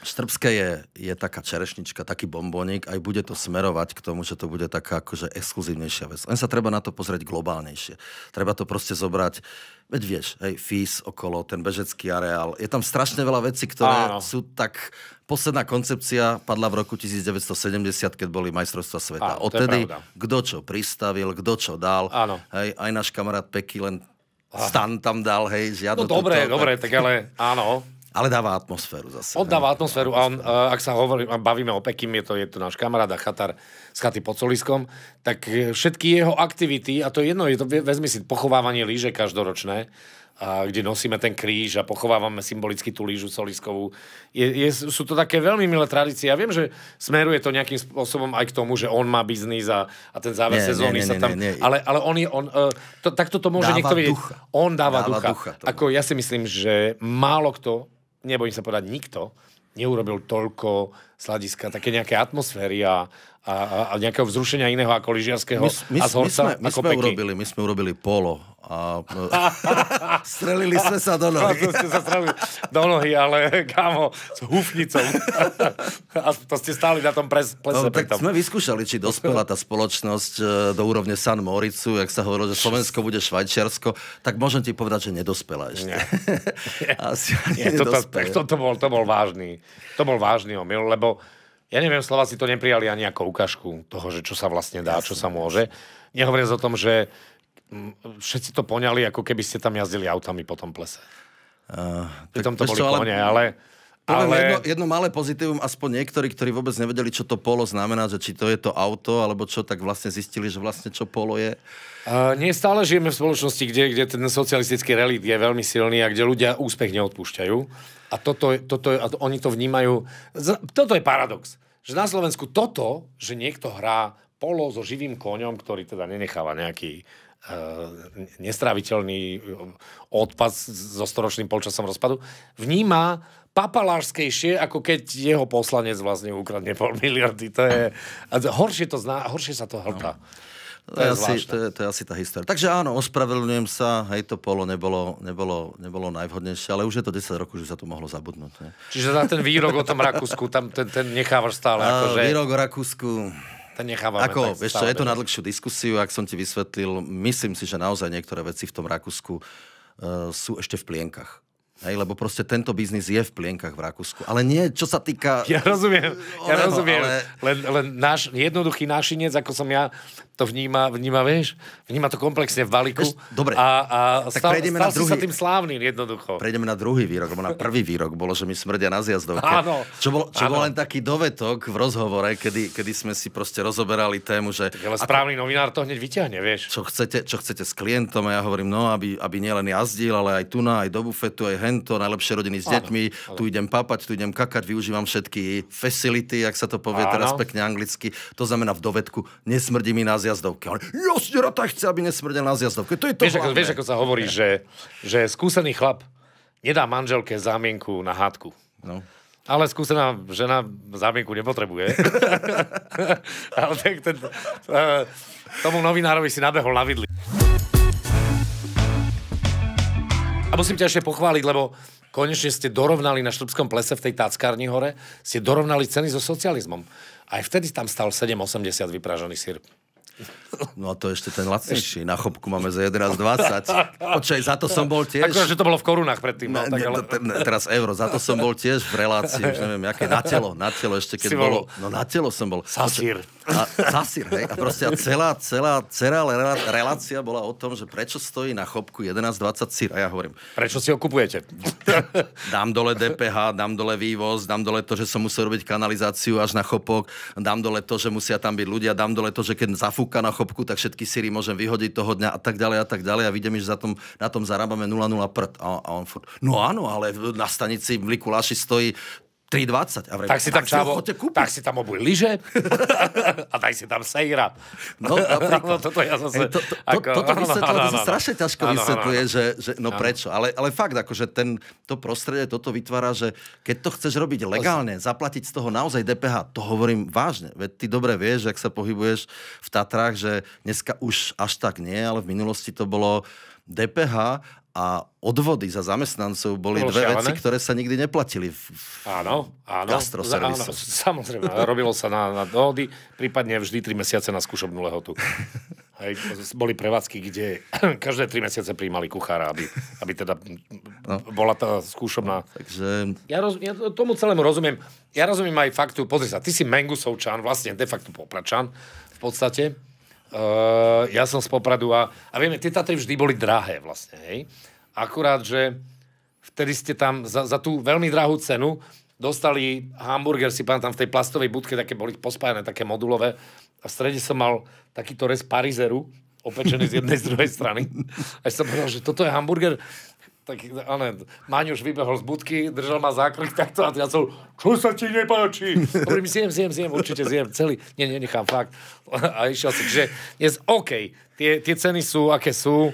Speaker 1: Štrbské je, je taká čerešnička, taký bombonik, aj bude to smerovať k tomu, že to bude taká akože exkluzívnejšia vec. Len sa treba na to pozrieť globálnejšie. Treba to proste zobrať, veď vieš, hej, FIS okolo, ten bežecký areál. Je tam strašne veľa vecí, ktoré Áno. sú tak... Posledná koncepcia padla v roku 1970, keď boli majstrovstva sveta. Áno, Odtedy, kto čo pristavil, kto čo dal. Áno. Hej, aj náš kamarát Peky len Stan tam dal, hej, žiadno... No dobre, dobre, tak... tak ale áno. Ale dáva atmosféru zase.
Speaker 2: On dáva atmosféru. A on, e, ak sa hovorí, bavíme o Pekim, je to, je to náš kamarát a chatar s chaty pod Soliskom, tak e, všetky jeho aktivity, a to je jedno, je to, vezmi si pochovávanie líže každoročné, a kde nosíme ten kríž a pochovávame symbolicky tú lížu soliskovú. Je, je, sú to také veľmi milé tradície. Ja viem, že smeruje to nejakým spôsobom aj k tomu, že on má biznis a, a ten záver nie, sezóny nie, nie, sa tam... Nie, nie. Ale, ale on je... On, e, to, takto toto môže dáva niekto vidieť. Ducha. On dáva, dáva ducha. ducha Ako ja si myslím, že málo kto nebojím sa povedať, nikto neurobil toľko sladiska také nejaké atmosféry a a, a nejakého vzrušenia iného ako lyžiarského my, my, a z horca my sme, my ako sme urobili,
Speaker 1: My sme urobili polo a strelili sme sa do nohy. No, ste sa
Speaker 2: strelili do nohy, ale kámo, s hufnicou. a to ste stáli na tom pres, no, plese. No, tak pritom.
Speaker 1: sme vyskúšali, či dospela tá spoločnosť e, do úrovne San Moricu, jak sa hovorilo, že Slovensko bude Švajčiarsko, tak môžem ti povedať, že nedospela ešte. Nie. Asi Nie, to, to, to, to,
Speaker 2: bol, to bol vážny, to bol vážny omyl, lebo ja neviem, Slováci to neprijali ani ako ukážku toho, že čo sa vlastne dá, Jasne. čo sa môže. Nehovorím o tom, že všetci to poňali, ako keby ste tam jazdili autami po tom plese. Uh, Pritom to boli čo, ale... kone, ale...
Speaker 1: Poviem ale... jedno, jedno malé pozitívum, aspoň niektorí, ktorí vôbec nevedeli, čo to polo znamená, že či to je to auto, alebo čo, tak vlastne zistili, že vlastne čo polo je. Uh, nie stále žijeme
Speaker 2: v spoločnosti, kde, kde ten socialistický relít je veľmi silný a kde ľudia úspech neodpúšťajú. A toto, toto a oni to vnímajú... Toto je paradox. Že na Slovensku toto, že niekto hrá polo so živým koňom, ktorý teda nenecháva nejaký uh, e, nestráviteľný e, odpad so storočným polčasom rozpadu, vníma papalášskejšie, ako keď jeho poslanec vlastne ukradne pol miliardy. To je, horšie, to zná, horšie sa to hltá. No.
Speaker 1: To je, asi, to, je, to je asi tá história. Takže áno, ospravedlňujem sa, hej, to polo nebolo, nebolo, nebolo najvhodnejšie, ale už je to 10 rokov, že sa to mohlo zabudnúť. Ne?
Speaker 2: Čiže na ten výrok o tom Rakúsku, tam ten, ten nechávaš stále. A, akože... Výrok o Rakúsku... Ten Ako, vieš čo, je to na
Speaker 1: dlhšiu diskusiu, ak som ti vysvetlil, myslím si, že naozaj niektoré veci v tom Rakúsku uh, sú ešte v plienkach. Hej, lebo proste tento biznis je v plienkach v Rakúsku. Ale nie, čo sa týka... Ja rozumiem, oného, ja rozumiem. Ale... Len, len
Speaker 2: náš, jednoduchý nášinec, ako som ja, to vníma, vníma, vieš, vníma to komplexne v baliku. dobre. A, a tak stal, prejdeme stal na druhý, sa tým
Speaker 1: slávnym jednoducho. Prejdeme na druhý výrok, lebo na prvý výrok bolo, že mi smrdia na zjazdovke. Áno. Čo bol, čo áno. bol len taký dovetok v rozhovore, kedy, kedy sme si proste rozoberali tému, že... Tak, ale správny ako, novinár to hneď vyťahne, vieš. Čo chcete, čo chcete s klientom a ja hovorím, no, aby, aby nielen jazdil, ale aj tu na, aj do bufetu, aj hento, najlepšie rodiny s áno, deťmi, áno. tu idem papať, tu idem kakať, využívam všetky facility, ak sa to povie áno. teraz pekne anglicky. To znamená v dovedku, nesmrdí mi na zjazdovke. Ale si rata chce, aby nesmrdel na zjazdovke. To je to vieš, ako, vieš, ako sa hovorí, že, že skúsený chlap nedá manželke zámienku na hádku. No.
Speaker 2: Ale skúsená žena zámienku nepotrebuje. Ale tak ten, tomu novinárovi si nabehol na vidli. A musím ťa ešte pochváliť, lebo konečne ste dorovnali na Štrbskom plese v tej táckárni hore, ste dorovnali ceny so socializmom. Aj vtedy tam stal 7,80 vypražený sír.
Speaker 1: No to ešte ten lacnejší. Na chopku máme za 11,20. Počkaj, za to som bol tiež... Akože, že to bolo v korunách predtým. No, ne, tak, ale... ne, ne, teraz euro. Za to som bol tiež v relácii. Už neviem, aké na telo. Na telo ešte, keď si bolo... Bol... No na telo som bol. Sasír. A zasir, hej. A proste a celá, celá, celá relácia bola o tom, že prečo stojí na chopku 11,20 sír. A ja hovorím... Prečo si ho kupujete? Dám dole DPH, dám dole vývoz, dám dole to, že som musel robiť kanalizáciu až na chopok, dám dole to, že musia tam byť ľudia, dám dole to, že keď zafúka na chopku, tak všetky síry môžem vyhodiť toho dňa a tak ďalej a tak ďalej. A vidím, že za tom, na tom zarábame 0,0 prd. A, a on furt, no áno, ale na stanici v Likuláši stojí 3,20. A tak, si tam, tam
Speaker 2: tak si tam obuj lyže
Speaker 1: a daj si tam sejra. No, no toto ja zase... To, to, ako, toto vysvetlo, to sa strašne ťažko vysvetľuje, že, že no prečo. Ale, ale fakt, akože ten, to prostredie toto vytvára, že keď to chceš robiť legálne, zaplatiť z toho naozaj DPH, to hovorím vážne. Veď ty dobre vieš, ak sa pohybuješ v Tatrách, že dneska už až tak nie, ale v minulosti to bolo DPH a odvody za zamestnancov boli Bolo dve šiavané. veci, ktoré sa nikdy neplatili v, áno, áno, Áno, samozrejme,
Speaker 2: robilo sa na, na dohody, prípadne vždy tri mesiace na skúšobnú lehotu. Hej, boli prevádzky, kde každé tri mesiace prijímali kuchára, aby, aby teda no. bola tá skúšobná. Takže... Ja, roz, ja tomu celému rozumiem. Ja rozumiem aj faktu, pozri sa, ty si Mengusovčan, vlastne de facto Popračan v podstate. Uh, ja som z Popradu a, a vieme, tie Tatry vždy boli drahé vlastne, hej. Akurát, že vtedy ste tam za, za tú veľmi drahú cenu dostali hamburger, si pamätám, v tej plastovej budke, také boli pospájané, také modulové. A v strede som mal takýto rez parizeru, opečený z jednej z druhej strany. A som povedal, že toto je hamburger, tak ale, Maň už vybehol z budky, držal ma zákrik takto a ja som, čo sa ti nepáči? Hovorím, zjem, zjem, zjem, určite zjem, celý. Nie, nechám, fakt. A išiel si, že je OK, tie, tie ceny sú, aké sú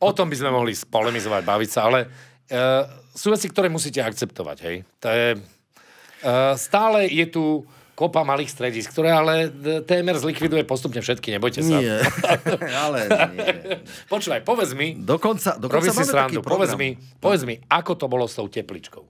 Speaker 2: o tom by sme mohli polemizovať, baviť sa, ale uh, sú veci, ktoré musíte akceptovať, hej. To je, uh, stále je tu kopa malých stredisk, ktoré ale e, TMR zlikviduje postupne všetky, nebojte sa. Nie, ale nie. Počúvaj, povedz mi, dokonca, dokonca máme si srandu, povedz mi, povedz mi, ako to bolo s tou tepličkou?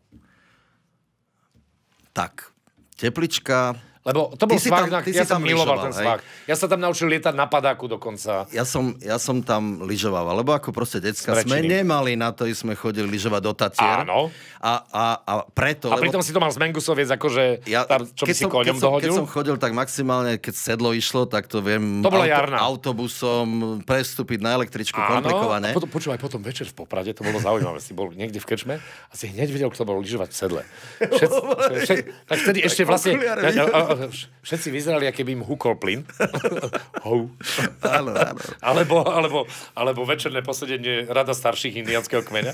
Speaker 1: Tak, teplička lebo to bol svak, ja som tam miloval ten svak.
Speaker 2: Ja sa tam naučil lietať na padáku dokonca.
Speaker 1: Ja som, ja som tam lyžoval, lebo ako proste decka sme nemali na to, sme chodili lyžovať do Tatier. Áno. A, a, a preto... A pritom lebo... si
Speaker 2: to mal z Mengusoviec, akože ja, tam, čo by si som, koňom keď dohodil? keď som
Speaker 1: chodil, tak maximálne, keď sedlo išlo, tak to viem... To bola auto, jarná. Autobusom prestúpiť na električku, Áno. komplikované. A potom,
Speaker 2: počúvaj, potom večer v Poprade, to bolo zaujímavé,
Speaker 1: si bol niekde v Krčme a si hneď videl, kto bol lyžovať
Speaker 2: v sedle. Všet, všet, tak vtedy ešte vlastne... Ja, všetci vyzerali, aké by
Speaker 1: im hukol plyn. Hou. Áno, áno. Alebo,
Speaker 2: alebo, alebo večerné posedenie rada starších indianského kmeňa.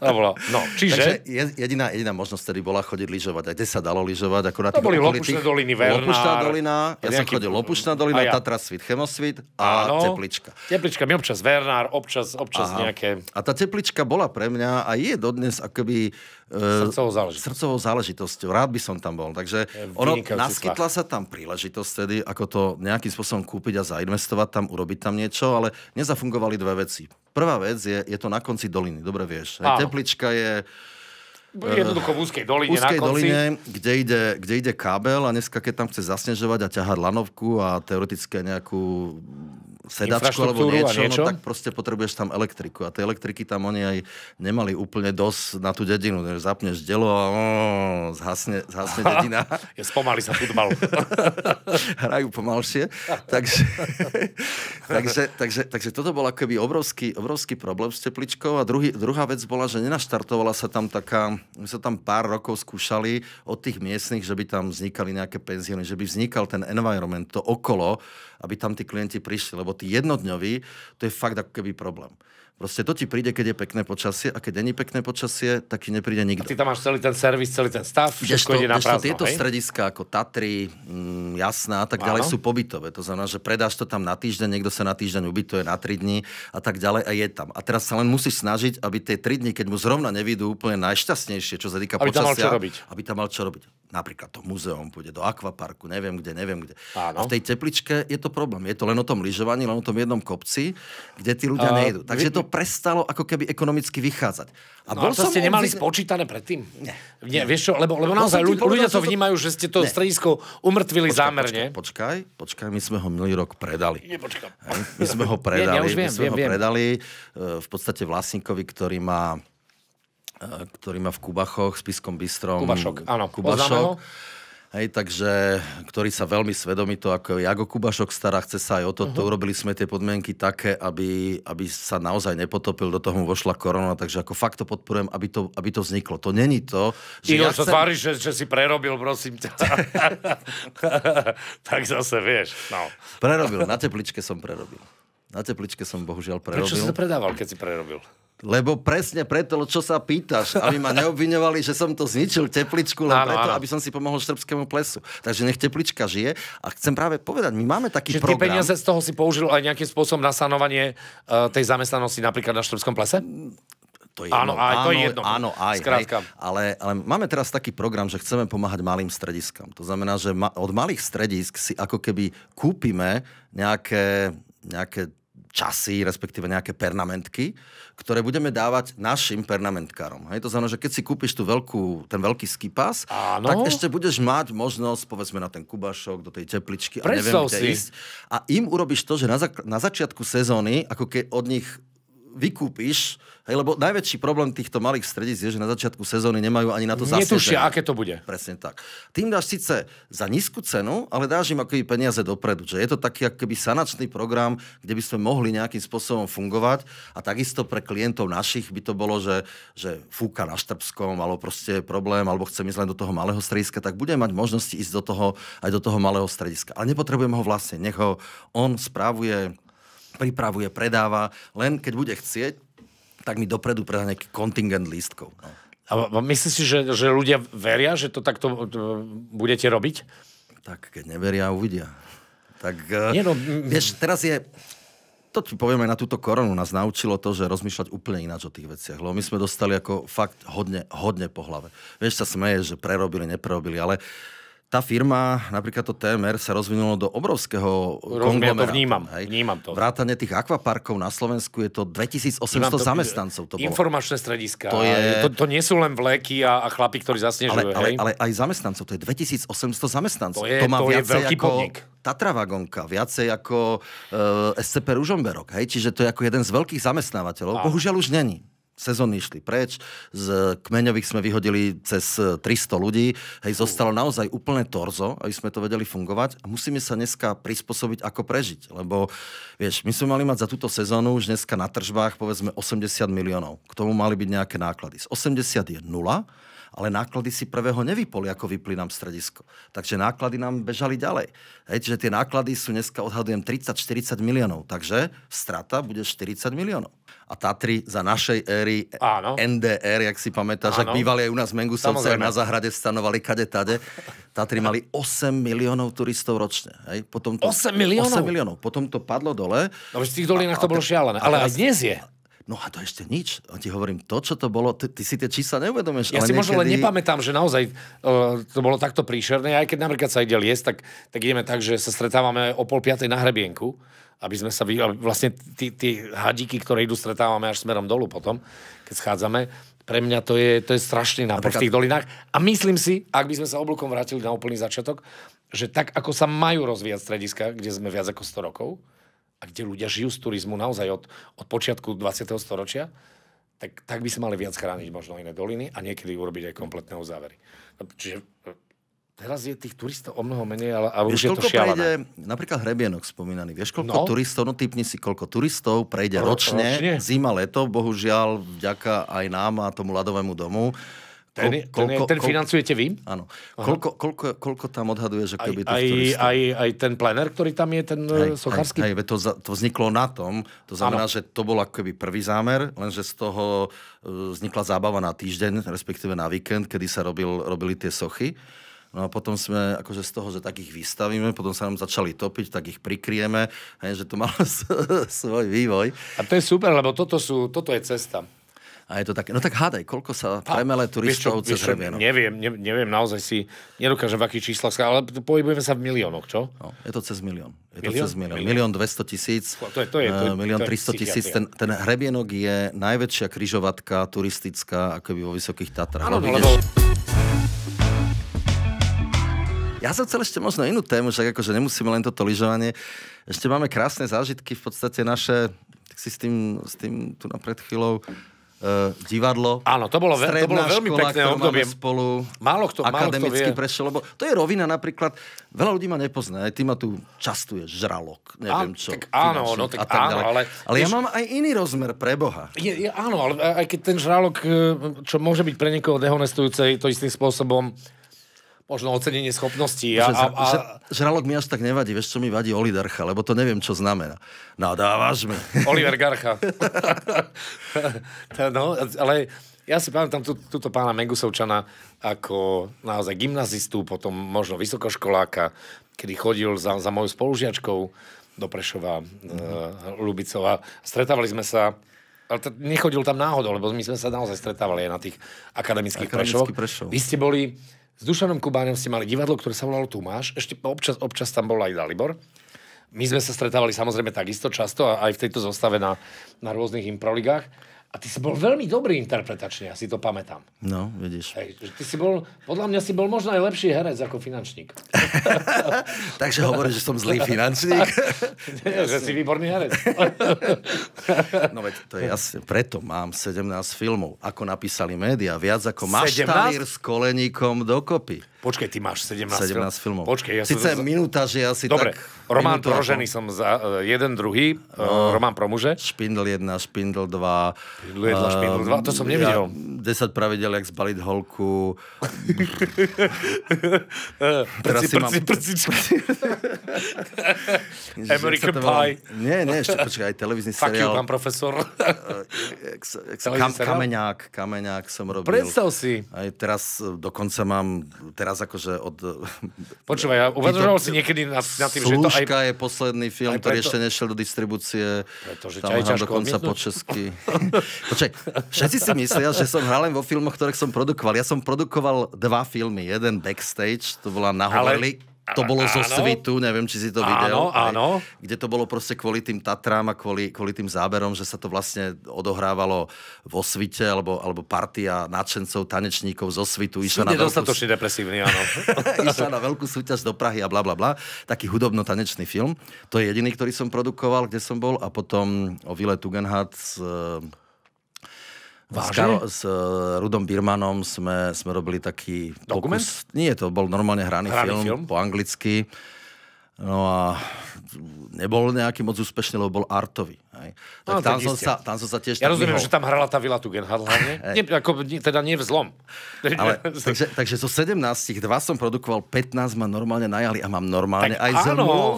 Speaker 2: A bola. No, čiže...
Speaker 1: Takže jediná, jediná možnosť tedy bola chodiť lyžovať. A kde sa dalo lyžovať? Akurát to boli Lopušné doliny, Vernár. Lopušná dolina, ja nejaký... som chodil Lopušná dolina, ja. Tatra Svit, Chemosvit a áno, Teplička. Teplička, mi občas Vernár, občas, občas Aha. nejaké... A tá Teplička bola pre mňa a je dodnes akoby E, srdcovou záležitosťou. Srdcovou záležitosťou. Rád by som tam bol. Takže ono, naskytla sa tam príležitosť tedy, ako to nejakým spôsobom kúpiť a zainvestovať tam, urobiť tam niečo, ale nezafungovali dve veci. Prvá vec je, je to na konci doliny, dobre vieš. Aj, teplička je jednoducho v úzkej doline úzkej na konci. doline, kde ide, kde ide kábel a dneska, keď tam chce zasnežovať a ťahať lanovku a teoretické nejakú sedačku alebo niečo, niečo? No, tak proste potrebuješ tam elektriku. A tej elektriky tam oni aj nemali úplne dosť na tú dedinu. Zapneš delo a ó, zhasne, zhasne dedina. Je spomalý sa futbal. Hrajú pomalšie. takže, takže, takže, takže toto bol akoby obrovský, obrovský problém s tepličkou. A druhý, druhá vec bola, že nenaštartovala sa tam taká, my sa tam pár rokov skúšali od tých miestnych, že by tam vznikali nejaké penzióny, že by vznikal ten environment, to okolo, aby tam tí klienti prišli. Lebo život jednodňový, to je fakt ako keby problém. Proste to ti príde, keď je pekné počasie a keď není pekné počasie, tak ti nepríde nikto. A
Speaker 2: ty tam máš celý ten servis, celý ten stav, všetko to, ide na prázdno, Tieto hej?
Speaker 1: strediska ako Tatry, mm, Jasná a tak ďalej Áno. sú pobytové. To znamená, že predáš to tam na týždeň, niekto sa na týždeň ubytuje na 3 dní a tak ďalej a je tam. A teraz sa len musíš snažiť, aby tie 3 dní, keď mu zrovna nevidú úplne najšťastnejšie, čo sa týka aby počasia, tam mal čo robiť. aby tam mal čo robiť. Napríklad to muzeum, pôjde do akvaparku, neviem kde, neviem kde. Áno. A v tej tepličke je to problém. Je to len o tom lyžovaní, len o tom jednom kopci, kde tí ľudia uh, nejdu. Takže to prestalo ako keby ekonomicky vychádzať. A no, bol to som ste nemali obvykne...
Speaker 2: spočítané predtým? Nie.
Speaker 1: Nie, vieš čo, lebo, lebo naozaj ľudia, povedal, ľudia to vnímajú, že ste to ne. stredisko umrtvili počkaj, zámerne. Počkaj, počkaj, počkaj, my sme ho minulý rok predali. Nie, My sme ho predali, nie, nie, viem, my sme viem, ho viem. predali e, v podstate vlastníkovi, ktorý má e, ktorý má v Kubachoch, s Piskom Bystrom. Kubašok, áno. Kubašok. Poznáme Hej, takže, ktorý sa veľmi svedomito ako Jago Kubašok stará, chce sa aj o toto. Uh-huh. Urobili sme tie podmienky také, aby, aby sa naozaj nepotopil, do toho mu vošla korona, takže ako fakt to podporujem, aby to, aby to vzniklo. To není to, že Igor, ja chcem... tvári,
Speaker 2: že, že si prerobil, prosím ťa. tak zase
Speaker 1: vieš. No. Prerobil, na tepličke som prerobil. Na tepličke som bohužiaľ prerobil. Prečo si to predával, keď si prerobil? Lebo presne preto, čo sa pýtaš, aby ma neobviňovali, že som to zničil tepličku, len áno, preto, áno. aby som si pomohol štrbskému plesu. Takže nech teplička žije. A chcem práve povedať, my máme taký že program. Že peniaze z toho si použil
Speaker 2: aj nejakým spôsobom na sanovanie uh, tej zamestnanosti napríklad na štrbskom plese?
Speaker 1: To je áno, jedno. Áno, aj, áno, to je jedno. Áno, aj, Hej, ale, ale máme teraz taký program, že chceme pomáhať malým strediskám. To znamená, že ma, od malých stredisk si ako keby kúpime nejaké, nejaké časy, respektíve nejaké pernamentky, ktoré budeme dávať našim pernamentkárom. Hej? To znamená, že keď si kúpiš tú veľkú, ten veľký skipas, Áno. tak ešte budeš mať možnosť, povedzme, na ten kubašok, do tej tepličky a neviem, kde si. ísť. A im urobíš to, že na, za- na začiatku sezóny, ako keď od nich vykúpiš, hej, lebo najväčší problém týchto malých stredíc je, že na začiatku sezóny nemajú ani na to zásadu. Netušia, aké to bude. Presne tak. Tým dáš síce za nízku cenu, ale dáš im akoby peniaze dopredu. Že je to taký akoby sanačný program, kde by sme mohli nejakým spôsobom fungovať a takisto pre klientov našich by to bolo, že, že fúka na Štrbskom alebo proste je problém, alebo chcem ísť len do toho malého strediska, tak bude mať možnosti ísť do toho, aj do toho malého strediska. Ale nepotrebujem ho vlastne, nech ho on správuje pripravuje, predáva, len keď bude chcieť, tak mi dopredu predá nejaký kontingent lístkov. No. A myslíš si, že, že
Speaker 2: ľudia veria, že to takto e, budete robiť?
Speaker 1: Tak keď neveria, uvidia. Tak, e, Nie, no... vieš, teraz je, to ti povieme na túto koronu, nás naučilo to, že rozmýšľať úplne ináč o tých veciach. Lebo my sme dostali ako fakt hodne, hodne po hlave. Vieš, sa smeje, že prerobili, neprerobili, ale uh, tá firma, napríklad to TMR, sa rozvinulo do obrovského Rozumiem, ja to vnímam, hej. vnímam to. Vrátane tých akvaparkov na Slovensku je to 2800 to, zamestnancov. To
Speaker 2: informačné strediska. To, je... to, to nie sú len vleky a, a chlapi, ktorí zasnežujú. Ale, ale, ale
Speaker 1: aj zamestnancov, to je 2800 zamestnancov. To je, to má to je veľký ako... podnik. Tatra Vagonka, viacej ako e, SCP Ružomberok. Hej? Čiže to je ako jeden z veľkých zamestnávateľov. A. Bohužiaľ už není sezóny išli preč, z kmeňových sme vyhodili cez 300 e, ľudí, hej, zostalo naozaj úplné torzo, aby sme to vedeli fungovať a musíme sa dneska prispôsobiť, ako prežiť, lebo vieš, my sme mali mať za túto sezónu už dneska na tržbách povedzme 80 miliónov, k tomu mali byť nejaké náklady. Z 80 je nula, ale náklady si prvého nevypoli, ako vypli nám stredisko. Takže náklady nám bežali ďalej. Hej, že tie náklady sú dneska odhadujem 30-40 miliónov, takže strata bude 40 miliónov. A Tatry za našej éry Áno. NDR, jak si pamätáš, ak bývali aj u nás Mengusovce, na zahrade stanovali kade tade. Tatry mali 8 miliónov turistov ročne. Hej? Potom to, 8 miliónov? 8 miliónov. Potom to padlo dole. No, v tých dolinách a, to bolo šialené. Ale aj dnes je. No a to ešte nič. A ti hovorím, to, čo to bolo, ty, ty si tie čísla neuvedomeš. Ja si niekedy... možno len nepamätám,
Speaker 2: že naozaj uh, to bolo takto príšerné. Aj keď napríklad sa ide liest, tak, tak ideme tak, že sa stretávame o pol piatej na hrebienku, aby sme sa videli, vlastne tie hadíky, ktoré idú, stretávame až smerom dolu potom, keď schádzame. Pre mňa to je, to je strašný nápor v tých dolinách. A myslím si, ak by sme sa oblúkom vrátili na úplný začiatok, že tak, ako sa majú rozvíjať strediska, kde sme viac ako 100 rokov, a kde ľudia žijú z turizmu naozaj od, od počiatku 20. storočia, tak, tak by sa mali viac chrániť možno iné doliny a niekedy urobiť aj kompletné uzávery. No, čiže e, teraz je tých turistov o mnoho menej, ale a už je to šialené.
Speaker 1: Prejde, napríklad Hrebienok spomínaný, vieš koľko no? turistov, no typni si, koľko turistov prejde Ro- ročne, ročne, zima, leto, bohužiaľ, vďaka aj nám a tomu ľadovému domu, ten, ten, koľko, ten financujete vy? Áno. Koľko, koľko, koľko tam odhaduje, že keby to aj, aj,
Speaker 2: aj ten plener, ktorý tam je, ten aj, sochársky?
Speaker 1: Aj, aj, to, to vzniklo na tom, to znamená, ano. že to bol akoby prvý zámer, lenže z toho eh, vznikla zábava na týždeň, respektíve na víkend, kedy sa robil, robili tie sochy. No a potom sme, akože z toho, že takých vystavíme, potom sa nám začali topiť, tak ich prikrieme, hej, že to malo svoj vývoj. A to je super, lebo toto, sú, toto je cesta. A je to také, no tak hádaj, koľko sa premele turistov cez Hrebienok? Neviem,
Speaker 2: neviem, naozaj si, nedokážem v akých číslach, ale pohybujeme sa v miliónoch, čo?
Speaker 1: No, je to cez milión.
Speaker 2: Je milión? to cez milión. Milión
Speaker 1: 200 tisíc, eh, milión 300 tisíc. Ten, ten hrebienok je najväčšia kryžovatka turistická, by vo Vysokých Tatrách. Áno, lebo... Ja som chcel ešte možno inú tému, však akože nemusíme len toto lyžovanie. Ešte máme krásne zážitky v podstate naše, tak si s tým, s tým tu na pred chvíľou uh, divadlo. Áno, to bolo, Stredná to bolo veľmi škola, pekné obdobie. spolu málo kto, akademicky málo kto prešiel, lebo to je rovina napríklad, veľa ľudí ma nepozná, aj ty ma tu častuje žralok, neviem čo. Tak áno, no, tak a áno, ale... Ale ja mám aj iný rozmer pre Boha.
Speaker 2: Je, je, áno, ale aj keď ten žralok, e, čo môže byť pre niekoho dehonestujúce, to istým
Speaker 1: spôsobom
Speaker 2: možno ocenenie schopností. A, a, a...
Speaker 1: Žralok mi až tak nevadí, vieš, čo mi vadí Oligarcha, lebo to neviem, čo znamená. Nadávaš mi.
Speaker 2: Oliver Garcha. no, ale ja si pamätám tú, túto pána Megusovčana ako naozaj gymnazistu, potom možno vysokoškoláka, kedy chodil za, za mojou spolužiačkou do Prešova, mm-hmm. Lubicova. Stretávali sme sa ale t- nechodil tam náhodou, lebo my sme sa naozaj stretávali aj na tých akademických Prešov. Vy ste boli s Dušanom Kubáňom ste mali divadlo, ktoré sa volalo Tumáš. Ešte občas, občas tam bol aj Dalibor. My sme sa stretávali samozrejme takisto často a aj v tejto zostave na, na rôznych improligách. A ty si bol veľmi dobrý interpretačne, ja si to pamätám.
Speaker 1: No, vidíš. Hej,
Speaker 2: ty si bol, podľa mňa si bol možno aj lepší herec ako finančník.
Speaker 1: Takže hovoríš, že som zlý finančník? Nie, že si výborný herec. no veď to je jasne, preto mám 17 filmov, ako napísali médiá, viac ako maštalír s koleníkom dokopy. Počkaj, ty máš 17, 17 filmov. filmov. Počkej, ja Sice som... minúta, že ja si Dobre, tak... Román pro ženy som za uh, jeden, druhý, uh, e, no. Román pro muže. Špindl 1, Špindl 2. Špindl 1, uh, Špindl 2, to som e, nevidel. Ja, 10 pravidel, jak zbaliť holku. prci, prci, Prci, prci, American Pie. Mám... Nie, nie, ešte počkaj, aj televízny seriál. Fuck you, pán profesor. kameňák, kameňák som robil. Predstav si. Aj teraz dokonca mám, teraz teraz akože od... Počúvaj, ja uvažoval si niekedy na, na tým, že to aj... je posledný film, preto... ktorý ešte nešiel do distribúcie. Pretože tam ťa dokonca po česky. Počkaj, všetci si myslia, že som hral len vo filmoch, ktorých som produkoval. Ja som produkoval dva filmy. Jeden Backstage, to bola Nahovali. Ale to bolo zo svitu, neviem, či si to videl. Áno, áno. Aj, kde to bolo proste kvôli tým Tatrám a kvôli, kvôli tým záberom, že sa to vlastne odohrávalo vo svite, alebo, alebo partia nadšencov, tanečníkov zo svitu. Išla na dostatočne
Speaker 2: veľkú... depresívny, áno.
Speaker 1: išla na veľkú súťaž do Prahy a bla bla bla. Taký hudobno-tanečný film. To je jediný, ktorý som produkoval, kde som bol. A potom o Vile Tugendhat s. Vážne? S, Karol, s uh, eh, Rudom Birmanom sme, sme robili taký Dokument? pokus. Nie, to bol normálne hraný, hraný film, film po anglicky. No a nebol nejaký moc úspešný, lebo bol artový. Hej. Tak no, tam, som sa, tam som sa tiež... Ja rozumiem, vyhol. že
Speaker 2: tam hrala tá Vila Tugendhat hlavne. nie, ako, nie, teda nie vzlom. Ale, takže,
Speaker 1: takže zo 17 dva som produkoval, 15 ma normálne najali a mám normálne tak aj áno,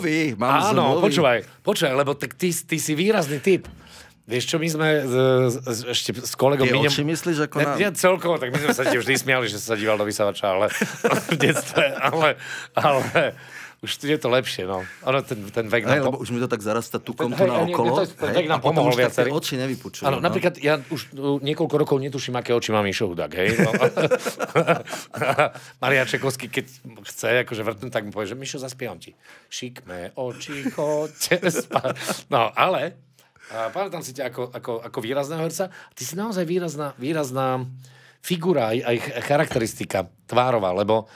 Speaker 1: zmluvy. Mám áno, zmluvy. počúvaj,
Speaker 2: počúvaj, lebo tak ty, ty si výrazný typ. Vieš čo, my sme e, ešte s kolegom... Ty oči myslíš ako nám? Ja celkovo, tak my sme sa vždy smiali, že sa díval do vysavača, ale v detstve, ale, ale už je to lepšie, no. Ono, ten, ten vek hej, lebo už mi to tak zarasta tu tu na okolo. Hej, Ten vek nám pomohol viacerý. oči nevypúčujú. Áno, no. napríklad ja už niekoľko rokov netuším, aké oči má Mišo Hudák, hej. No. Maria Čekovský, keď chce, akože vrtnúť, tak mi povie, že Mišo, zaspievam ti. Šikme oči, chodte spať. No, ale a pamätám si ťa ako, ako, ako výrazného herca. Ty si naozaj výrazná, výrazná figura, aj, aj charakteristika tvárová, lebo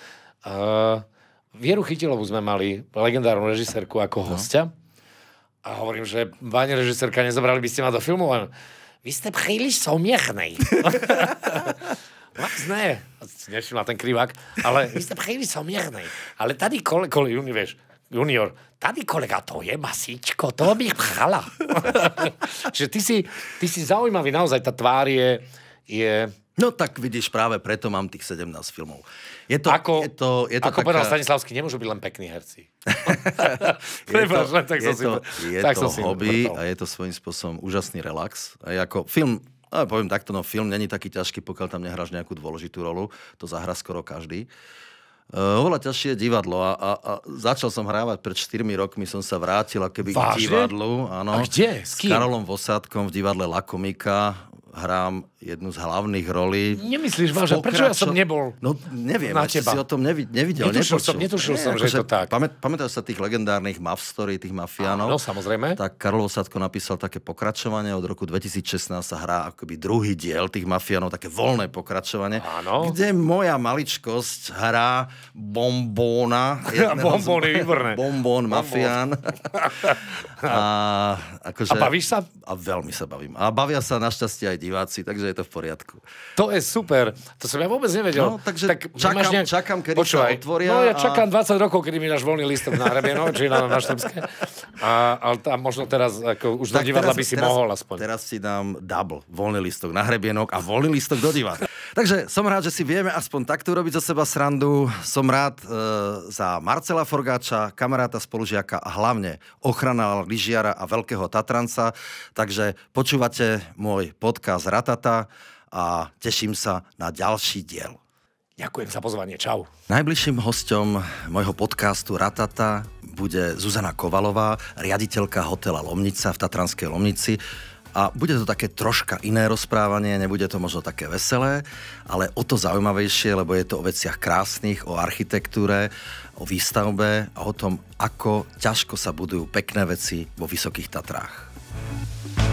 Speaker 2: uh, eh, Vieru Chytilovu sme mali, legendárnu režisérku, ako no. hostia. No. A hovorím, že pani režisérka, nezobrali by ste ma do filmu, len vy ste príliš somiechnej. Vás ne. Nevšimla na ten krivák, ale vy ste príliš somiechnej. Ale tady kole, kole, vieš, junior, tady kolega, to je masíčko, to by chala. Čiže ty si, ty si zaujímavý,
Speaker 1: naozaj tá tvár je, je... No tak vidíš, práve preto mám tých 17 filmov. Je to, ako, je to, je to ako taká... povedal Stanislavský, nemôžu byť len pekní herci. je to, tak som hobby a je to svojím spôsobom úžasný relax. A ako film, a poviem takto, no film není taký ťažký, pokiaľ tam nehráš nejakú dôležitú rolu. To zahra skoro každý. Eh, oveľa ťažšie divadlo a, a, a začal som hrávať pred 4 rokmi, som sa vrátil akéby k divadlu. Áno, a kde? S, s Karolom Vosádkom v divadle Lakomika hrám jednu z hlavných rolí. Nemyslíš vážne, pokračo... prečo ja som nebol No neviem, na teba. si o tom nevi- nevidel, netušil nepočul. som, netušil Nie, som, že je to akože tak. Pamät, pamätáš sa tých legendárnych Muff Story, tých mafiánov? Áno, samozrejme. Tak Karlo Sadko napísal také pokračovanie, od roku 2016 sa hrá akoby druhý diel tých mafiánov, také voľné pokračovanie, Áno. kde moja maličkosť hrá bombóna. Bombón je výborné. Bombón, mafián. a, akože, A bavíš sa? A veľmi sa bavím. A bavia sa našťastie aj diváci, takže je to v poriadku. To je super, to som ja vôbec nevedel. No, takže tak čakám, nejak... čakám, kedy Počúvaj. sa otvoria. No ja a... čakám
Speaker 2: 20 rokov, kedy mi dáš voľný listok na Hrebeno, či na, na Štrbské.
Speaker 1: A, ale tam možno teraz, ako už tak do divadla teraz, by si teraz, mohol aspoň. Teraz si dám double, voľný listok na hrebienok a voľný listok do divadla. Takže som rád, že si vieme aspoň takto robiť za seba srandu. Som rád e, za Marcela Forgáča, kamaráta, spolužiaka a hlavne ochrana lyžiara a veľkého Tatranca. Takže počúvate môj podcast podcast Ratata a teším sa na ďalší diel. Ďakujem za pozvanie, čau. Najbližším hostom môjho podcastu Ratata bude Zuzana Kovalová, riaditeľka hotela Lomnica v Tatranskej Lomnici. A bude to také troška iné rozprávanie, nebude to možno také veselé, ale o to zaujímavejšie, lebo je to o veciach krásnych, o architektúre, o výstavbe a o tom, ako ťažko sa budujú pekné veci vo Vysokých Tatrách.